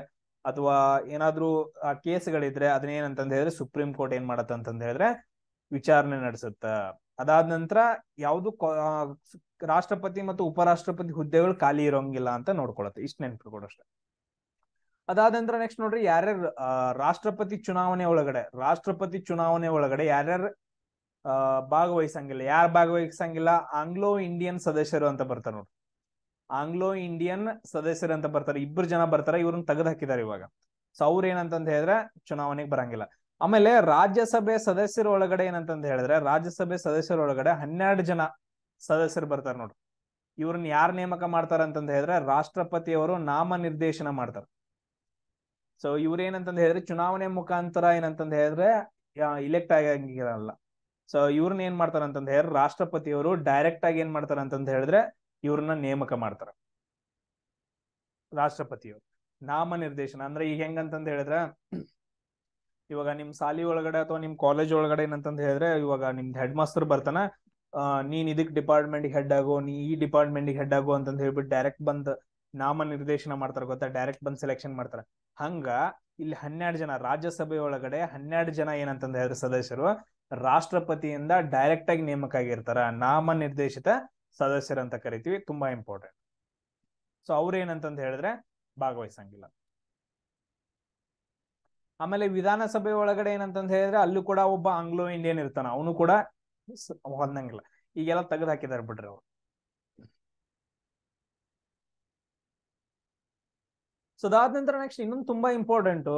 ಅಥವಾ ಏನಾದ್ರೂ ಕೇಸ್ಗಳಿದ್ರೆ ಅದನ್ನೇನಂತ ಹೇಳಿದ್ರೆ ಸುಪ್ರೀಂ ಕೋರ್ಟ್ ಏನ್ ಅಂತ ಹೇಳಿದ್ರೆ ವಿಚಾರಣೆ ನಡೆಸುತ್ತ ಅದಾದ ನಂತರ ಯಾವುದು ರಾಷ್ಟ್ರಪತಿ ಮತ್ತು ಉಪರಾಷ್ಟ್ರಪತಿ ಹುದ್ದೆಗಳು ಖಾಲಿ ಇರೋಂಗಿಲ್ಲ ಅಂತ ನೋಡ್ಕೊಳತ್ತೆ ಇಷ್ಟು ನೆನ್ಪಿಟ್ಕೊಡು ಅಷ್ಟೇ ಅದಾದ ನಂತರ ನೆಕ್ಸ್ಟ್ ನೋಡ್ರಿ ಯಾರ್ಯಾರು ರಾಷ್ಟ್ರಪತಿ ಚುನಾವಣೆ ಒಳಗಡೆ ರಾಷ್ಟ್ರಪತಿ ಚುನಾವಣೆ ಒಳಗಡೆ ಯಾರ್ಯಾರು ಭಾಗವಹಿಸಂಗಿಲ್ಲ ಯಾರು ಭಾಗವಹಿಸಂಗಿಲ್ಲ ಆಂಗ್ಲೋ ಇಂಡಿಯನ್ ಸದಸ್ಯರು ಅಂತ ಬರ್ತಾರೆ ನೋಡ್ರಿ ಆಂಗ್ಲೋ ಇಂಡಿಯನ್ ಸದಸ್ಯರು ಅಂತ ಬರ್ತಾರೆ ಇಬ್ರು ಜನ ಬರ್ತಾರೆ ಇವ್ರನ್ನ ತೆಗೆದು ಹಾಕಿದ್ದಾರೆ ಇವಾಗ ಸೊ ಅವ್ರ ಏನಂತಂದ ಹೇಳಿದ್ರೆ ಚುನಾವಣೆಗೆ ಬರಂಗಿಲ್ಲ ಆಮೇಲೆ ರಾಜ್ಯಸಭೆ ಸದಸ್ಯರ ಒಳಗಡೆ ಏನಂತಂದ ಹೇಳಿದ್ರೆ ರಾಜ್ಯಸಭೆ ಸದಸ್ಯರ ಒಳಗಡೆ ಹನ್ನೆರಡು ಜನ ಸದಸ್ಯರು ಬರ್ತಾರೆ ನೋಡ್ರಿ ಇವ್ರನ್ನ ಯಾರು ನೇಮಕ ಮಾಡ್ತಾರ ಅಂತಂದ ಹೇಳಿದ್ರೆ ರಾಷ್ಟ್ರಪತಿಯವರು ನಾಮ ನಿರ್ದೇಶನ ಮಾಡ್ತಾರೆ ಸೊ ಇವ್ರೇನಂತಂದ ಹೇಳಿದ್ರೆ ಚುನಾವಣೆ ಮುಖಾಂತರ ಏನಂತಂದ್ ಹೇಳಿದ್ರೆ ಇಲೆಕ್ಟ್ ಆಗಿರಲ್ಲ ಸೊ ಇವ್ರನ್ನ ಏನ್ ಮಾಡ್ತಾರ ಅಂತಂದ ಹೇಳಿದ್ರೆ ರಾಷ್ಟ್ರಪತಿಯವರು ಡೈರೆಕ್ಟ್ ಆಗಿ ಏನ್ ಮಾಡ್ತಾರ ಅಂತಂದ ಹೇಳಿದ್ರೆ ಇವ್ರನ್ನ ನೇಮಕ ಮಾಡ್ತಾರ ರಾಷ್ಟ್ರಪತಿಯವರು ನಾಮ ನಿರ್ದೇಶನ ಅಂದ್ರೆ ಈಗ ಹೆಂಗಂತಂದ ಹೇಳಿದ್ರ ಇವಾಗ ನಿಮ್ ಸಾಲಿ ಒಳಗಡೆ ಅಥವಾ ನಿಮ್ ಕಾಲೇಜ್ ಒಳಗಡೆ ಏನಂತ ಹೇಳಿದ್ರೆ ಇವಾಗ ನಿಮ್ದು ಹೆಡ್ ಮಾಸ್ಟರ್ ಬರ್ತಾನ ನೀನ್ ಇದಕ್ ಡಿಪಾರ್ಟ್ಮೆಂಟ್ ಹೆಡ್ ಆಗೋ ನೀ ಈ ಡಿಪಾರ್ಟ್ಮೆಂಟ್ ಹೆಡ್ ಆಗೋ ಅಂತಂದ ಹೇಳ್ಬಿಟ್ಟು ಡೈರೆಕ್ಟ್ ಬಂದ್ ನಾಮ ನಿರ್ದೇಶನ ಮಾಡ್ತಾರ ಗೊತ್ತಾ ಡೈರೆಕ್ಟ್ ಬಂದ್ ಸೆಲೆಕ್ಷನ್ ಮಾಡ್ತಾರ ಹಂಗ ಇಲ್ಲಿ ಹನ್ನೆರಡು ಜನ ರಾಜ್ಯಸಭೆ ಒಳಗಡೆ ಹನ್ನೆರಡು ಜನ ಏನಂತ ಹೇಳಿದ್ರೆ ಸದಸ್ಯರು ರಾಷ್ಟ್ರಪತಿಯಿಂದ ಡೈರೆಕ್ಟ್ ಆಗಿ ನೇಮಕ ಆಗಿರ್ತಾರ ನಾಮ ನಿರ್ದೇಶಿತ ಸದಸ್ಯರಂತ ಕರಿತೀವಿ ತುಂಬಾ ಇಂಪಾರ್ಟೆಂಟ್ ಸೊ ಅವ್ರ ಏನಂತ ಹೇಳಿದ್ರೆ ಭಾಗವಹಿಸಂಗಿಲ್ಲ ಆಮೇಲೆ ವಿಧಾನಸಭೆ ಒಳಗಡೆ ಏನಂತ ಹೇಳಿದ್ರೆ ಅಲ್ಲೂ ಕೂಡ ಒಬ್ಬ ಆಂಗ್ಲೋ ಇಂಡಿಯನ್ ಇರ್ತಾನ ಅವನು ಕೂಡ ಹೊಂದಂಗಿಲ್ಲ ಈಗೆಲ್ಲ ತೆಗೆದು ಹಾಕಿದಾರೆ ಬಿಡ್ರಿ ಅವ್ರು ಸೊ ಅದಾದ ನಂತರ ನೆಕ್ಸ್ಟ್ ಇನ್ನೊಂದು ತುಂಬಾ ಇಂಪಾರ್ಟೆಂಟ್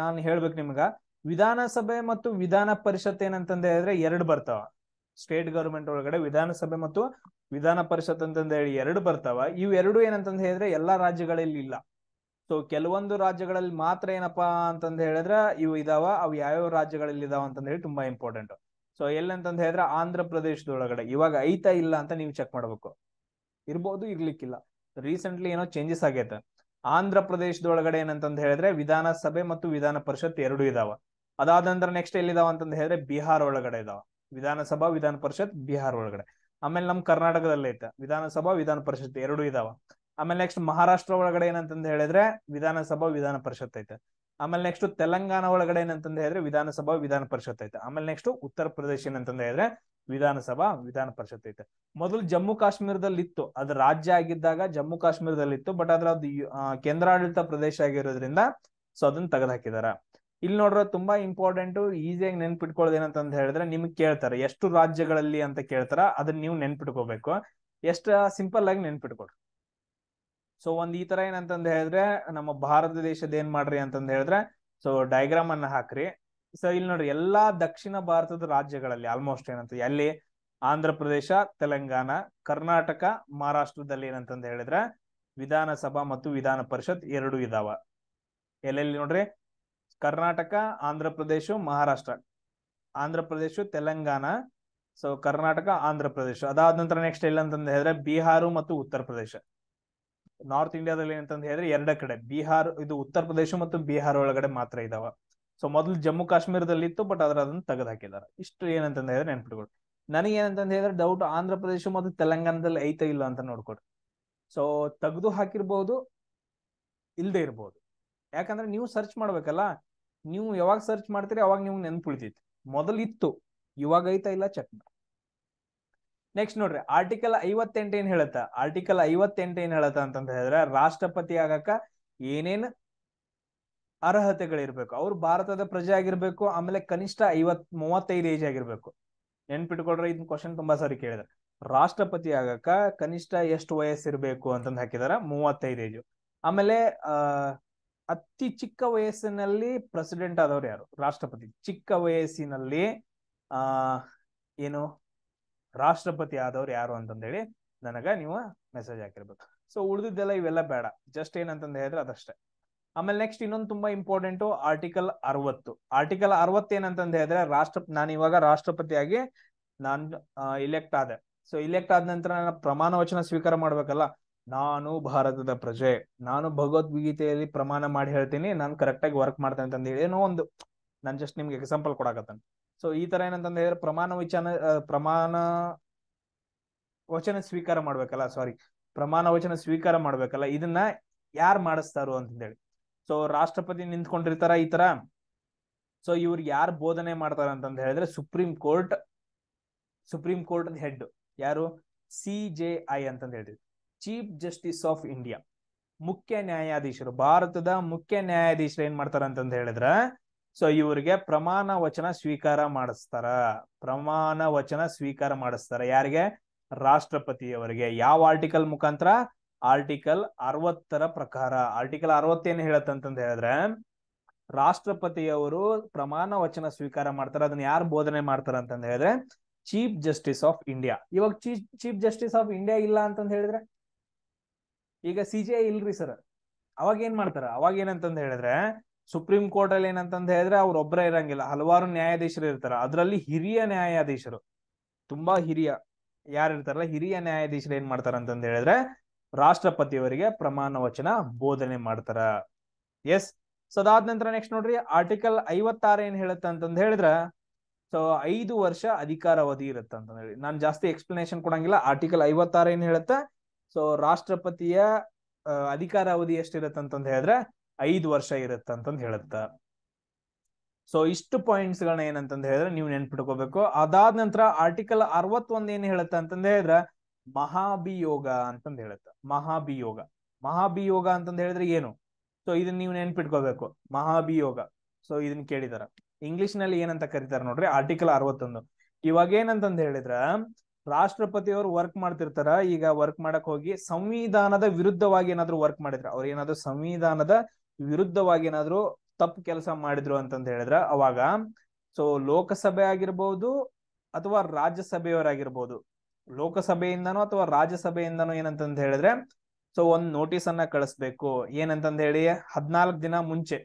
ನಾನು ಹೇಳ್ಬೇಕು ನಿಮ್ಗ ವಿಧಾನಸಭೆ ಮತ್ತು ವಿಧಾನ ಪರಿಷತ್ ಏನಂತಂದ ಹೇಳಿದ್ರೆ ಎರಡು ಬರ್ತಾವ ಸ್ಟೇಟ್ ಗವರ್ಮೆಂಟ್ ಒಳಗಡೆ ವಿಧಾನಸಭೆ ಮತ್ತು ವಿಧಾನ ಪರಿಷತ್ ಅಂತಂದ ಹೇಳಿ ಎರಡು ಬರ್ತಾವ ಇವ್ ಎರಡು ಏನಂತಂದ ಹೇಳಿದ್ರೆ ಎಲ್ಲಾ ರಾಜ್ಯಗಳಲ್ಲಿ ಇಲ್ಲ ಸೊ ಕೆಲವೊಂದು ರಾಜ್ಯಗಳಲ್ಲಿ ಮಾತ್ರ ಏನಪ್ಪಾ ಅಂತಂದ ಹೇಳಿದ್ರೆ ಇವು ಇದಾವ ಅವು ಯಾವ್ಯಾವ ರಾಜ್ಯಗಳಲ್ಲಿ ಇದಾವ ಅಂತಂದ ಹೇಳಿ ತುಂಬಾ ಇಂಪಾರ್ಟೆಂಟ್ ಸೊ ಎಲ್ಲಂತಂದ ಹೇಳಿದ್ರೆ ಆಂಧ್ರ ಪ್ರದೇಶದೊಳಗಡೆ ಇವಾಗ ಐತಾ ಇಲ್ಲ ಅಂತ ನೀವು ಚೆಕ್ ಮಾಡ್ಬೇಕು ಇರ್ಬೋದು ಇರ್ಲಿಕ್ಕಿಲ್ಲ ರೀಸೆಂಟ್ಲಿ ಏನೋ ಚೇಂಜಸ್ ಆಗೈತೆ ಆಂಧ್ರ ಪ್ರದೇಶದೊಳಗಡೆ ಏನಂತಂದ ಹೇಳಿದ್ರೆ ವಿಧಾನಸಭೆ ಮತ್ತು ವಿಧಾನ ಪರಿಷತ್ ಎರಡು ಇದಾವ ಅದಾದ ನಂತರ ನೆಕ್ಸ್ಟ್ ಎಲ್ಲಿದಾವ ಅಂತಂದ್ ಹೇಳಿದ್ರೆ ಬಿಹಾರ್ ಒಳಗಡೆ ಇದಾವ ವಿಧಾನಸಭಾ ವಿಧಾನ ಪರಿಷತ್ ಬಿಹಾರ್ ಒಳಗಡೆ ಆಮೇಲೆ ನಮ್ ಕರ್ನಾಟಕದಲ್ಲೇ ಐತೆ ವಿಧಾನಸಭಾ ವಿಧಾನ ಪರಿಷತ್ ಎರಡು ಇದಾವ ಆಮೇಲೆ ನೆಕ್ಸ್ಟ್ ಮಹಾರಾಷ್ಟ್ರ ಒಳಗಡೆ ಏನಂತಂದ್ ಹೇಳಿದ್ರೆ ವಿಧಾನಸಭಾ ವಿಧಾನ ಪರಿಷತ್ ಐತೆ ಆಮೇಲೆ ನೆಕ್ಸ್ಟ್ ತೆಲಂಗಾಣ ಒಳಗಡೆ ಏನಂತಂದ್ ಹೇಳಿದ್ರೆ ವಿಧಾನಸಭಾ ವಿಧಾನ ಪರಿಷತ್ ಐತೆ ಆಮೇಲೆ ನೆಕ್ಸ್ಟ್ ಉತ್ತರ ಪ್ರದೇಶ ಏನಂತಂದ್ ಹೇಳಿದ್ರೆ ವಿಧಾನಸಭಾ ವಿಧಾನ ಪರಿಷತ್ ಐತೆ ಮೊದಲು ಜಮ್ಮು ಕಾಶ್ಮೀರದಲ್ಲಿ ಇತ್ತು ಅದು ರಾಜ್ಯ ಆಗಿದ್ದಾಗ ಜಮ್ಮು ಕಾಶ್ಮೀರದಲ್ಲಿ ಇತ್ತು ಬಟ್ ಅದ್ರ ಅದು ಕೇಂದ್ರಾಡಳಿತ ಪ್ರದೇಶ ಆಗಿರೋದ್ರಿಂದ ಸೊ ಅದನ್ನ ತೆಗೆದು ಹಾಕಿದಾರ ಇಲ್ಲಿ ನೋಡ್ರೆ ತುಂಬಾ ಇಂಪಾರ್ಟೆಂಟ್ ಈಸಿಯಾಗಿ ನೆನ್ಪಿಟ್ಕೊಳ್ಳೋದು ಹೇಳಿದ್ರೆ ನಿಮ್ಗೆ ಕೇಳ್ತಾರೆ ಎಷ್ಟು ರಾಜ್ಯಗಳಲ್ಲಿ ಅಂತ ಕೇಳ್ತಾರ ಅದನ್ನ ನೀವು ನೆನ್ಪಿಟ್ಕೋಬೇಕು ಎಷ್ಟ ಸಿಂಪಲ್ ಆಗಿ ನೆನ್ಪಿಟ್ಕೊಡ್ರಿ ಸೊ ಒಂದ್ ಈ ತರ ಏನಂತಂದು ಹೇಳಿದ್ರೆ ನಮ್ಮ ಭಾರತ ದೇಶದ ಏನ್ ಮಾಡ್ರಿ ಅಂತಂದ ಹೇಳಿದ್ರೆ ಸೊ ಡಯಾಗ್ರಾಮ್ ಅನ್ನ ಹಾಕ್ರಿ ಸೊ ಇಲ್ಲಿ ನೋಡ್ರಿ ಎಲ್ಲಾ ದಕ್ಷಿಣ ಭಾರತದ ರಾಜ್ಯಗಳಲ್ಲಿ ಆಲ್ಮೋಸ್ಟ್ ಏನಂತ ಅಲ್ಲಿ ಆಂಧ್ರ ಪ್ರದೇಶ ತೆಲಂಗಾಣ ಕರ್ನಾಟಕ ಮಹಾರಾಷ್ಟ್ರದಲ್ಲಿ ಏನಂತಂದ ಹೇಳಿದ್ರೆ ವಿಧಾನಸಭಾ ಮತ್ತು ವಿಧಾನ ಪರಿಷತ್ ಎರಡು ಇದಾವ ಎಲ್ಲೆಲ್ಲಿ ನೋಡ್ರಿ ಕರ್ನಾಟಕ ಆಂಧ್ರ ಪ್ರದೇಶ ಮಹಾರಾಷ್ಟ್ರ ಆಂಧ್ರ ಪ್ರದೇಶ ತೆಲಂಗಾಣ ಸೊ ಕರ್ನಾಟಕ ಆಂಧ್ರ ಪ್ರದೇಶ ಅದಾದ ನಂತರ ನೆಕ್ಸ್ಟ್ ಇಲ್ಲ ಹೇಳಿದ್ರೆ ಬಿಹಾರು ಮತ್ತು ಉತ್ತರ ಪ್ರದೇಶ ನಾರ್ತ್ ಇಂಡಿಯಾದಲ್ಲಿ ಏನಂತ ಹೇಳಿದ್ರೆ ಎರಡ ಕಡೆ ಬಿಹಾರ್ ಇದು ಉತ್ತರ ಪ್ರದೇಶ ಮತ್ತು ಬಿಹಾರ ಒಳಗಡೆ ಮಾತ್ರ ಇದಾವ ಸೊ ಮೊದಲು ಜಮ್ಮು ಕಾಶ್ಮೀರದಲ್ಲಿ ಇತ್ತು ಬಟ್ ಅದ್ರ ಅದನ್ನ ತೆಗೆದು ಹಾಕಿದಾರ ಇಷ್ಟು ಏನಂತಂದು ಹೇಳಿದ್ರೆ ನೆನ್ಪಿಟ್ಕೊಡಿ ನನಗೆ ಏನಂತ ಹೇಳಿದ್ರೆ ಡೌಟ್ ಆಂಧ್ರ ಪ್ರದೇಶ ಮತ್ತು ತೆಲಂಗಾಣದಲ್ಲಿ ಐತ ಇಲ್ಲ ಅಂತ ನೋಡ್ಕೊಡಿ ಸೊ ತೆಗೆದು ಹಾಕಿರ್ಬಹುದು ಇಲ್ಲದೆ ಇರ್ಬೋದು ಯಾಕಂದ್ರೆ ನೀವು ಸರ್ಚ್ ಮಾಡ್ಬೇಕಲ್ಲ ನೀವು ಯಾವಾಗ ಸರ್ಚ್ ಮಾಡ್ತೀರಿ ಅವಾಗ ನಿಮ್ಗೆ ನೆನಪುಳಿತೈತಿ ಮೊದಲು ಇತ್ತು ಇವಾಗ ಐತಾ ಇಲ್ಲ ಚೆಕ್ ನೆಕ್ಸ್ಟ್ ನೋಡ್ರಿ ಆರ್ಟಿಕಲ್ ಐವತ್ತೆಂಟು ಏನ್ ಹೇಳತ್ತ ಆರ್ಟಿಕಲ್ ಐವತ್ತೆಂಟು ಏನ್ ಹೇಳತ್ತ ಅಂತ ಹೇಳಿದ್ರೆ ರಾಷ್ಟ್ರಪತಿ ಆಗಾಕ ಏನೇನು ಅರ್ಹತೆಗಳಿರ್ಬೇಕು ಅವ್ರು ಭಾರತದ ಪ್ರಜೆ ಆಗಿರ್ಬೇಕು ಆಮೇಲೆ ಕನಿಷ್ಠ ಐವತ್ ಮೂವತ್ತೈದು ಏಜ್ ಆಗಿರ್ಬೇಕು ನೆನ್ಪಿಟ್ಕೊಳ್ರೆ ಇದನ್ನ ಕ್ವಶನ್ ತುಂಬಾ ಸಾರಿ ಕೇಳಿದ್ರೆ ರಾಷ್ಟ್ರಪತಿ ಆಗಾಕ ಕನಿಷ್ಠ ಎಷ್ಟು ವಯಸ್ಸಿರ್ಬೇಕು ಅಂತಂದ್ ಹಾಕಿದಾರ ಮೂವತ್ತೈದು ಏಜು ಆಮೇಲೆ ಅಹ್ ಅತಿ ಚಿಕ್ಕ ವಯಸ್ಸಿನಲ್ಲಿ ಪ್ರೆಸಿಡೆಂಟ್ ಆದವ್ರು ಯಾರು ರಾಷ್ಟ್ರಪತಿ ಚಿಕ್ಕ ವಯಸ್ಸಿನಲ್ಲಿ ಆ ಏನು ರಾಷ್ಟ್ರಪತಿ ಆದವ್ರು ಯಾರು ಅಂತಂದೇಳಿ ನನಗ ನೀವು ಮೆಸೇಜ್ ಹಾಕಿರ್ಬೇಕು ಸೊ ಉಳಿದಿದ್ದೆಲ್ಲ ಇವೆಲ್ಲ ಬೇಡ ಜಸ್ಟ್ ಏನಂತಂದ ಹೇಳಿದ್ರೆ ಅದಷ್ಟೇ ಆಮೇಲೆ ನೆಕ್ಸ್ಟ್ ಇನ್ನೊಂದು ತುಂಬಾ ಇಂಪಾರ್ಟೆಂಟ್ ಆರ್ಟಿಕಲ್ ಅರವತ್ತು ಆರ್ಟಿಕಲ್ ಅರವತ್ತು ಏನಂತಂದ ಹೇಳಿದ್ರೆ ರಾಷ್ಟ್ರ ನಾನು ಇವಾಗ ರಾಷ್ಟ್ರಪತಿಯಾಗಿ ನಾನು ಇಲೆಕ್ಟ್ ಆದೆ ಸೊ ಇಲೆಕ್ಟ್ ಆದ ನಂತರ ನಾನು ಪ್ರಮಾಣ ವಚನ ಸ್ವೀಕಾರ ಮಾಡ್ಬೇಕಲ್ಲ ನಾನು ಭಾರತದ ಪ್ರಜೆ ನಾನು ಭಗವದ್ಗೀತೆಯಲ್ಲಿ ಪ್ರಮಾಣ ಮಾಡಿ ಹೇಳ್ತೀನಿ ನಾನು ಕರೆಕ್ಟಾಗಿ ವರ್ಕ್ ಮಾಡ್ತೇನೆ ಅಂತ ಹೇಳಿ ಏನೋ ಒಂದು ನಾನು ಜಸ್ಟ್ ನಿಮ್ಗೆ ಎಕ್ಸಾಂಪಲ್ ಕೊಡಕತ್ತೇನೆ ಸೊ ಈ ತರ ಏನಂತಂದು ಹೇಳಿದ್ರೆ ಪ್ರಮಾಣ ವಚನ ಪ್ರಮಾಣ ವಚನ ಸ್ವೀಕಾರ ಮಾಡ್ಬೇಕಲ್ಲ ಸಾರಿ ಪ್ರಮಾಣ ವಚನ ಸ್ವೀಕಾರ ಮಾಡ್ಬೇಕಲ್ಲ ಇದನ್ನ ಯಾರು ಮಾಡಿಸ್ತಾರೋ ಅಂತಂದೇಳಿ ಸೊ ರಾಷ್ಟ್ರಪತಿ ನಿಂತ್ಕೊಂಡಿರ್ತಾರ ಈ ತರ ಸೊ ಇವ್ರು ಯಾರು ಬೋಧನೆ ಮಾಡ್ತಾರ ಅಂತಂದ ಹೇಳಿದ್ರೆ supreme court supreme court head ಯಾರು ಸಿ ಜೆ ಐ ಅಂತಂದು ಹೇಳ್ತೀವಿ ಚೀಫ್ ಜಸ್ಟಿಸ್ ಆಫ್ ಇಂಡಿಯಾ ಮುಖ್ಯ ನ್ಯಾಯಾಧೀಶರು ಭಾರತದ ಮುಖ್ಯ ನ್ಯಾಯಾಧೀಶರು ಏನ್ ಮಾಡ್ತಾರ ಅಂತಂದ ಹೇಳಿದ್ರ ಸೊ ಇವರಿಗೆ ಪ್ರಮಾಣ ವಚನ ಸ್ವೀಕಾರ ಮಾಡಿಸ್ತಾರ ಪ್ರಮಾಣ ವಚನ ಸ್ವೀಕಾರ ಮಾಡಿಸ್ತಾರ ಯಾರಿಗೆ ರಾಷ್ಟ್ರಪತಿಯವರಿಗೆ ಯಾವ ಆರ್ಟಿಕಲ್ ಮುಖಾಂತರ ಆರ್ಟಿಕಲ್ ಅರವತ್ತರ ಪ್ರಕಾರ ಆರ್ಟಿಕಲ್ ಅರವತ್ತೇನು ಹೇಳತ್ತಂತಂದ ಹೇಳಿದ್ರೆ ರಾಷ್ಟ್ರಪತಿಯವರು ಪ್ರಮಾಣ ವಚನ ಸ್ವೀಕಾರ ಮಾಡ್ತಾರೆ ಅದನ್ನ ಯಾರು ಬೋಧನೆ ಮಾಡ್ತಾರ ಅಂತಂದು ಹೇಳಿದ್ರೆ ಚೀಫ್ ಜಸ್ಟಿಸ್ ಆಫ್ ಇಂಡಿಯಾ ಇವಾಗ chief chief justice of India ಇಲ್ಲ ಅಂತಂದು ಹೇಳಿದ್ರೆ ಈಗ ಸಿ ಜಿ ಐ ಇಲ್ರಿ ಸರ್ ಅವಾಗ ಏನ್ ಮಾಡ್ತಾರ ಅವಾಗ ಏನಂತಂದ ಹೇಳಿದ್ರೆ ಸುಪ್ರೀಂ ಕೋರ್ಟ್ ಅಲ್ಲಿ ಏನಂತಂದ ಹೇಳಿದ್ರೆ ಅವ್ರ ಒಬ್ಬರ ಇರಂಗಿಲ್ಲ ಹಲವಾರು ನ್ಯಾಯಾಧೀಶರು ಇರ್ತಾರ ಅದ್ರಲ್ಲಿ ಹಿರಿಯ ನ್ಯಾಯಾಧೀಶರು ತುಂಬಾ ಹಿರಿಯ ಯಾರು ಇರ್ತಾರಲ್ಲ ಹಿರಿಯ ನ್ಯಾಯಾಧೀಶರು ಏನ್ ಮಾಡ್ತಾರ ಅಂತಂದ ಹೇಳಿದ್ರೆ ರಾಷ್ಟ್ರಪತಿಯವರಿಗೆ ಪ್ರಮಾಣ ವಚನ ಬೋಧನೆ ಮಾಡ್ತಾರ ಎಸ್ ಸೊ ಅದಾದ ನಂತರ ನೆಕ್ಸ್ಟ್ ನೋಡ್ರಿ ಆರ್ಟಿಕಲ್ ಐವತ್ತಾರು ಏನ್ ಹೇಳುತ್ತೆ ಅಂತಂದ ಹೇಳಿದ್ರ ಸೊ ಐದು ವರ್ಷ ಅಧಿಕಾರಾವಧಿ ಇರುತ್ತೆ ಅಂತ ಹೇಳಿ ನಾನು ಜಾಸ್ತಿ ಎಕ್ಸ್ಪ್ಲನೇಷನ್ ಕೊಡಂಗಿಲ್ಲ ಆರ್ಟಿಕಲ್ ಐವತ್ತಾರು ಏನ್ ಹೇಳುತ್ತೆ ಸೊ ರಾಷ್ಟ್ರಪತಿಯ ಅಧಿಕಾರಾವಧಿ ಎಷ್ಟಿರತ್ತಂತಂದ್ ಹೇಳಿದ್ರೆ ಐದು ವರ್ಷ ಇರುತ್ತಂತಂದ್ ಹೇಳುತ್ತ ಸೊ ಇಷ್ಟು ಪಾಯಿಂಟ್ಸ್ ಗಳನ್ನ ಏನಂತಂದ್ ಹೇಳಿದ್ರೆ ನೀವು ನೆನ್ಪಿಟ್ಕೋಬೇಕು ಅದಾದ ನಂತರ ಆರ್ಟಿಕಲ್ ಅರವತ್ತೊಂದ್ ಏನ್ ಹೇಳುತ್ತ ಅಂತಂದ ಹೇಳಿದ್ರೆ ಮಹಾಭಿಯೋಗ ಅಂತಂದ ಹೇಳುತ್ತ ಮಹಾಭಿಯೋಗ ಮಹಾಭಿಯೋಗ ಅಂತಂದ ಹೇಳಿದ್ರೆ ಏನು ಸೊ ಇದನ್ನ ನೀವು ನೆನ್ಪಿಟ್ಕೋಬೇಕು ಮಹಾಭಿಯೋಗ ಸೊ ಇದನ್ನ ಕೇಳಿದಾರ ಇಂಗ್ಲಿಷ್ ನಲ್ಲಿ ಏನಂತ ಕರೀತಾರ ನೋಡ್ರಿ ಆರ್ಟಿಕಲ್ ಅರವತ್ತೊಂದು ಇವಾಗ ಏನಂತಂದ್ ಹೇಳಿದ್ರ ರಾಷ್ಟ್ರಪತಿಯವರು ವರ್ಕ್ ಮಾಡ್ತಿರ್ತಾರ ಈಗ ವರ್ಕ್ ಮಾಡಕ್ ಹೋಗಿ ಸಂವಿಧಾನದ ವಿರುದ್ಧವಾಗಿ ಏನಾದ್ರು ವರ್ಕ್ ಮಾಡಿದ್ರ ಅವ್ರು ಏನಾದ್ರು ಸಂವಿಧಾನದ ವಿರುದ್ಧವಾಗಿ ಏನಾದ್ರು ತಪ್ಪು ಕೆಲಸ ಮಾಡಿದ್ರು ಅಂತಂದ ಹೇಳಿದ್ರ ಅವಾಗ ಸೊ ಲೋಕಸಭೆ ಆಗಿರ್ಬೋದು ಅಥವಾ ರಾಜ್ಯಸಭೆಯವರಾಗಿರ್ಬೋದು ಲೋಕಸಭೆಯಿಂದನೋ ಅಥವಾ ರಾಜ್ಯಸಭೆಯಿಂದನೋ ಏನಂತಂದ ಹೇಳಿದ್ರೆ ಸೊ ಒಂದ್ ನೋಟಿಸ್ ಅನ್ನ ಕಳಿಸ್ಬೇಕು ಏನಂತಂದ ಹೇಳಿ ಹದ್ನಾಲ್ಕ್ ದಿನ ಮುಂಚೆ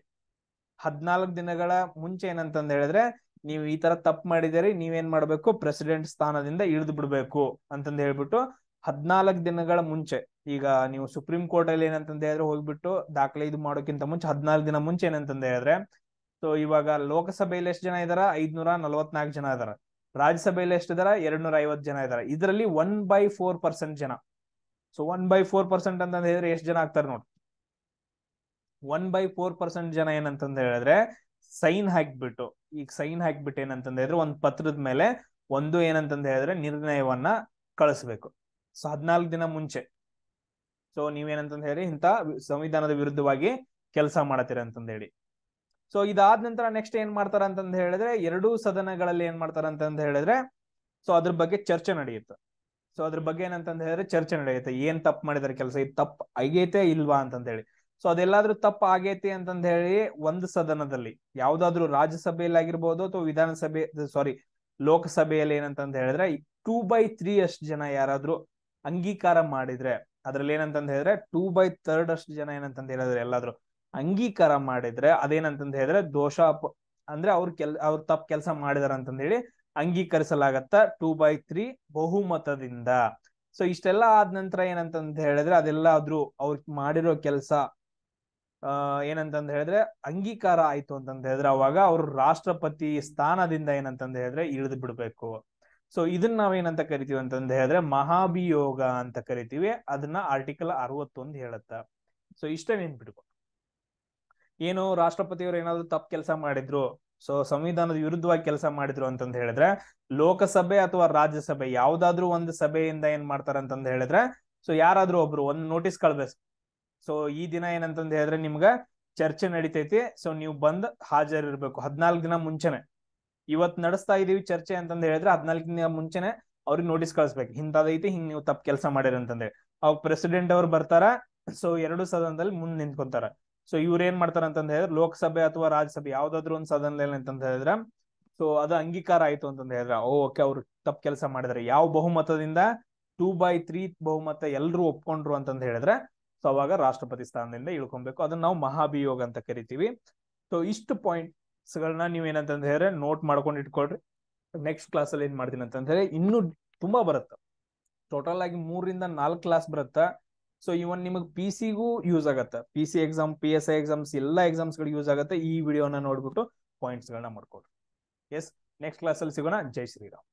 ಹದ್ನಾಲ್ಕ ದಿನಗಳ ಮುಂಚೆ ಏನಂತಂದ ಹೇಳಿದ್ರೆ ನೀವು ಈ ತರ ತಪ್ಪು ಮಾಡಿದರೆ ನೀವೇನ್ ಮಾಡ್ಬೇಕು ಪ್ರೆಸಿಡೆಂಟ್ ಸ್ಥಾನದಿಂದ ಇಳಿದು ಬಿಡ್ಬೇಕು ಅಂತಂದು ಹೇಳ್ಬಿಟ್ಟು ಹದ್ನಾಲ್ಕು ದಿನಗಳ ಮುಂಚೆ ಈಗ ನೀವು ಸುಪ್ರೀಂ ಕೋರ್ಟ್ ಅಲ್ಲಿ ಏನಂತಂದ ಹೇಳಿದ್ರೆ ಹೋಗ್ಬಿಟ್ಟು ದಾಖಲೆ ಇದು ಮಾಡೋಕ್ಕಿಂತ ಮುಂಚೆ ಹದಿನಾಲ್ಕು ದಿನ ಮುಂಚೆ ಏನಂತಂದ ಹೇಳಿದ್ರೆ ಸೊ ಇವಾಗ ಲೋಕಸಭೆಯಲ್ಲಿ ಎಷ್ಟು ಜನ ಇದಾರ ಐದ್ನೂರ ನಲ್ವತ್ನಾಲ್ಕು ಜನ ಇದಾರೆ ರಾಜ್ಯಸಭೆಯಲ್ಲಿ ಎಷ್ಟು ಇದಾರ ಎರಡ್ನೂರ ಐವತ್ ಜನ ಇದಾರೆ ಇದರಲ್ಲಿ ಒನ್ ಬೈ ಫೋರ್ ಪರ್ಸೆಂಟ್ ಜನ so one by four percent ಅಂತಂದ ಹೇಳಿದ್ರೆ ಎಷ್ಟು ಜನ ಆಗ್ತಾರೆ ನೋಡಿ ಒನ್ ಬೈ ಫೋರ್ ಪರ್ಸೆಂಟ್ ಜನ ಏನಂತಂದ ಹೇಳಿದ್ರೆ ಸೈನ್ ಹಾಕ್ಬಿಟ್ಟು ಈಗ ಸೈನ್ ಹಾಕ್ಬಿಟ್ಟು ಏನಂತಂದ ಹೇಳಿದ್ರೆ ಒಂದ್ ಪತ್ರದ ಮೇಲೆ ಒಂದು ಏನಂತಂದ ಹೇಳಿದ್ರೆ ನಿರ್ಣಯವನ್ನ ಕಳಿಸ್ಬೇಕು ಸೊ ಹದಿನಾಲ್ಕು ದಿನ ಮುಂಚೆ ಸೊ ನೀವೇನಂತಂದ ಹೇಳಿ ಇಂತ ಸಂವಿಧಾನದ ವಿರುದ್ಧವಾಗಿ ಕೆಲಸ ಮಾಡತ್ತೀರ ಅಂತಂದೇಳಿ ಹೇಳಿ ಸೊ ಇದಾದ ನಂತರ ನೆಕ್ಸ್ಟ್ ಏನ್ ಮಾಡ್ತಾರ ಅಂತಂದ ಹೇಳಿದ್ರೆ ಎರಡೂ ಸದನಗಳಲ್ಲಿ ಏನ್ ಮಾಡ್ತಾರ ಅಂತಂದ ಹೇಳಿದ್ರೆ ಸೊ ಅದ್ರ ಬಗ್ಗೆ ಚರ್ಚೆ ನಡೆಯುತ್ತೆ ಸೊ ಅದ್ರ ಬಗ್ಗೆ ಏನಂತಂದ ಹೇಳಿದ್ರೆ ಚರ್ಚೆ ನಡೆಯುತ್ತೆ ಏನ್ ತಪ್ಪು ಮಾಡಿದಾರೆ ಕೆಲಸ ಇದು ತಪ್ಪು ಆಗೈತೆ ಇಲ್ವಾ ಅಂತಂದ ಹೇಳಿ ಸೊ ಅದೆಲ್ಲಾದ್ರೂ ತಪ್ಪು ಆಗೈತಿ ಅಂತಂದ ಹೇಳಿ ಒಂದು ಸದನದಲ್ಲಿ ಯಾವ್ದಾದ್ರು ರಾಜ್ಯಸಭೆಯಲ್ಲಿ ಆಗಿರ್ಬೋದು ಅಥವಾ ವಿಧಾನಸಭೆ ಸಾರಿ ಲೋಕಸಭೆಯಲ್ಲಿ ಏನಂತಂದ ಹೇಳಿದ್ರೆ ಟೂ ಬೈ ತ್ರೀ ಅಷ್ಟು ಜನ ಯಾರಾದ್ರೂ ಅಂಗೀಕಾರ ಮಾಡಿದ್ರೆ ಅದ್ರಲ್ಲಿ ಏನಂತಂದ ಹೇಳಿದ್ರೆ ಟೂ ಬೈ ತರ್ಡ್ ಅಷ್ಟು ಜನ ಏನಂತ ಹೇಳಿದ್ರೆ ಎಲ್ಲಾದ್ರೂ ಅಂಗೀಕಾರ ಮಾಡಿದ್ರೆ ಅದೇನಂತಂದ ಹೇಳಿದ್ರೆ ದೋಷ ಅಂದ್ರೆ ಅವ್ರ ಕೆಲ್ ಅವ್ರ ತಪ್ಪ ಕೆಲಸ ಮಾಡಿದಾರ ಅಂತಂದ ಹೇಳಿ ಅಂಗೀಕರಿಸಲಾಗತ್ತ ಟೂ ಬೈ ತ್ರೀ ಬಹುಮತದಿಂದ ಸೊ ಇಷ್ಟೆಲ್ಲ ಆದ ನಂತರ ಏನಂತಂದ ಹೇಳಿದ್ರೆ ಅದೆಲ್ಲಾದ್ರೂ ಅವ್ರ ಮಾಡಿರೋ ಕೆಲಸ ಏನಂತಂದ ಹೇಳಿದ್ರೆ ಅಂಗೀಕಾರ ಆಯ್ತು ಅಂತಂದ ಹೇಳಿದ್ರೆ ಅವಾಗ ಅವರು ರಾಷ್ಟ್ರಪತಿ ಸ್ಥಾನದಿಂದ ಏನಂತಂದ ಹೇಳಿದ್ರೆ ಇಳಿದು ಬಿಡ್ಬೇಕು ಸೊ ಇದನ್ನ ನಾವೇನಂತ ಕರಿತೀವಿ ಅಂತಂದ ಹೇಳಿದ್ರೆ ಮಹಾಭಿಯೋಗ ಅಂತ ಕರಿತೀವಿ ಅದನ್ನ ಆರ್ಟಿಕಲ್ ಅರವತ್ತೊಂದು ಹೇಳತ್ತ ಸೊ ಇಷ್ಟ ನೆನ್ಪಿಟ್ಕೊ ಏನು ರಾಷ್ಟ್ರಪತಿಯವರು ಏನಾದ್ರು ತಪ್ಪು ಕೆಲಸ ಮಾಡಿದ್ರು ಸೊ ಸಂವಿಧಾನದ ವಿರುದ್ಧವಾಗಿ ಕೆಲಸ ಮಾಡಿದ್ರು ಅಂತಂದ ಹೇಳಿದ್ರೆ ಲೋಕಸಭೆ ಅಥವಾ ರಾಜ್ಯಸಭೆ ಯಾವ್ದಾದ್ರು ಒಂದು ಸಭೆಯಿಂದ ಏನ್ ಮಾಡ್ತಾರ ಅಂತಂದ ಹೇಳಿದ್ರೆ ಸೊ ಯಾರಾದ್ರೂ ಒಬ್ರು ಒಂದ್ ನೋಟಿಸ್ ಕಳ್ಬೇಕು ಸೊ ಈ ದಿನ ಏನಂತಂದ ಹೇಳಿದ್ರೆ ನಿಮ್ಗ ಚರ್ಚೆ ನಡಿತೈತಿ ಸೊ ನೀವು ಬಂದ್ ಹಾಜರಿರ್ಬೇಕು ಹದ್ನಾಲ್ಕ್ ದಿನ ಮುಂಚೆನೆ ಇವತ್ ನಡೆಸ್ತಾ ಇದೀವಿ ಚರ್ಚೆ ಅಂತಂದ ಹೇಳಿದ್ರೆ ಹದ್ನಾಲ್ಕ್ ದಿನ ಮುಂಚೆನೆ ಅವ್ರಿಗೆ ನೋಟಿಸ್ ಕಳಿಸ್ಬೇಕು ಹಿಂತಾದೈತಿ ಹಿಂಗ್ ನೀವು ತಪ್ಪು ಕೆಲಸ ಮಾಡಿರಿ ಅಂತಂದ್ರೆ ಅವ್ ಪ್ರೆಸಿಡೆಂಟ್ ಅವ್ರು ಬರ್ತಾರ ಸೊ ಎರಡು ಸದನದಲ್ಲಿ ಮುಂದ್ ನಿಂತ್ಕೊಂತಾರ ಸೊ ಇವ್ರ ಏನ್ ಮಾಡ್ತಾರ ಅಂತಂದ ಹೇಳಿದ್ರೆ ಲೋಕಸಭೆ ಅಥವಾ ರಾಜ್ಯಸಭೆ ಯಾವ್ದಾದ್ರು ಒಂದ್ ಸದನದಲ್ಲಿ ಅಂತಂದ ಹೇಳಿದ್ರ ಸೊ ಅದು ಅಂಗೀಕಾರ ಆಯ್ತು ಅಂತಂದ ಹೇಳಿದ್ರ ಓಕೆ ಅವ್ರು ತಪ್ಪು ಕೆಲಸ ಮಾಡಿದ್ರೆ ಯಾವ ಬಹುಮತದಿಂದ ಟೂ ಬೈ ತ್ರೀ ಬಹುಮತ ಎಲ್ರು ಒಪ್ಕೊಂಡ್ರು ಅಂತಂದ ಹೇಳಿದ್ರೆ ಸೊ ಅವಾಗ ರಾಷ್ಟ್ರಪತಿ ಸ್ಥಾನದಿಂದ ಇಳ್ಕೊಬೇಕು ಅದನ್ನ ನಾವು ಮಹಾಭಿಯೋಗ ಅಂತ ಕರಿತೀವಿ ಸೊ ಇಷ್ಟು ಪಾಯಿಂಟ್ಸ್ ಗಳನ್ನ ನೀವ್ ಏನಂತ ಹೇಳಿದ್ರೆ ನೋಟ್ ಮಾಡ್ಕೊಂಡು ಇಟ್ಕೊಳ್ರಿ ನೆಕ್ಸ್ಟ್ ಕ್ಲಾಸ್ ಅಲ್ಲಿ ಏನ್ ಮಾಡ್ತೀನಿ ಹೇಳಿ ಇನ್ನೂ ತುಂಬಾ ಬರುತ್ತೆ ಟೋಟಲ್ ಆಗಿ ಮೂರಿಂದ ನಾಲ್ಕು ಕ್ಲಾಸ್ ಬರುತ್ತೆ ಸೊ ಇವನ್ ನಿಮಗೆ ಪಿ ಸಿಗೂ ಯೂಸ್ ಆಗತ್ತೆ P C exam P S I exams ಎಲ್ಲ ಎಕ್ಸಾಮ್ಸ್ ಗಳಿಗೆ ಯೂಸ್ ಆಗುತ್ತೆ ಈ ವಿಡಿಯೋನ ನೋಡ್ಬಿಟ್ಟು ಪಾಯಿಂಟ್ಸ್ ಗಳನ್ನ ಮಾಡ್ಕೊಡ್ರಿ ಎಸ್ ನೆಕ್ಸ್ಟ್ ಕ್ಲಾಸ್ ಅಲ್ಲಿ ಸಿಗೋಣ ಜೈ ಶ್ರೀರಾಮ್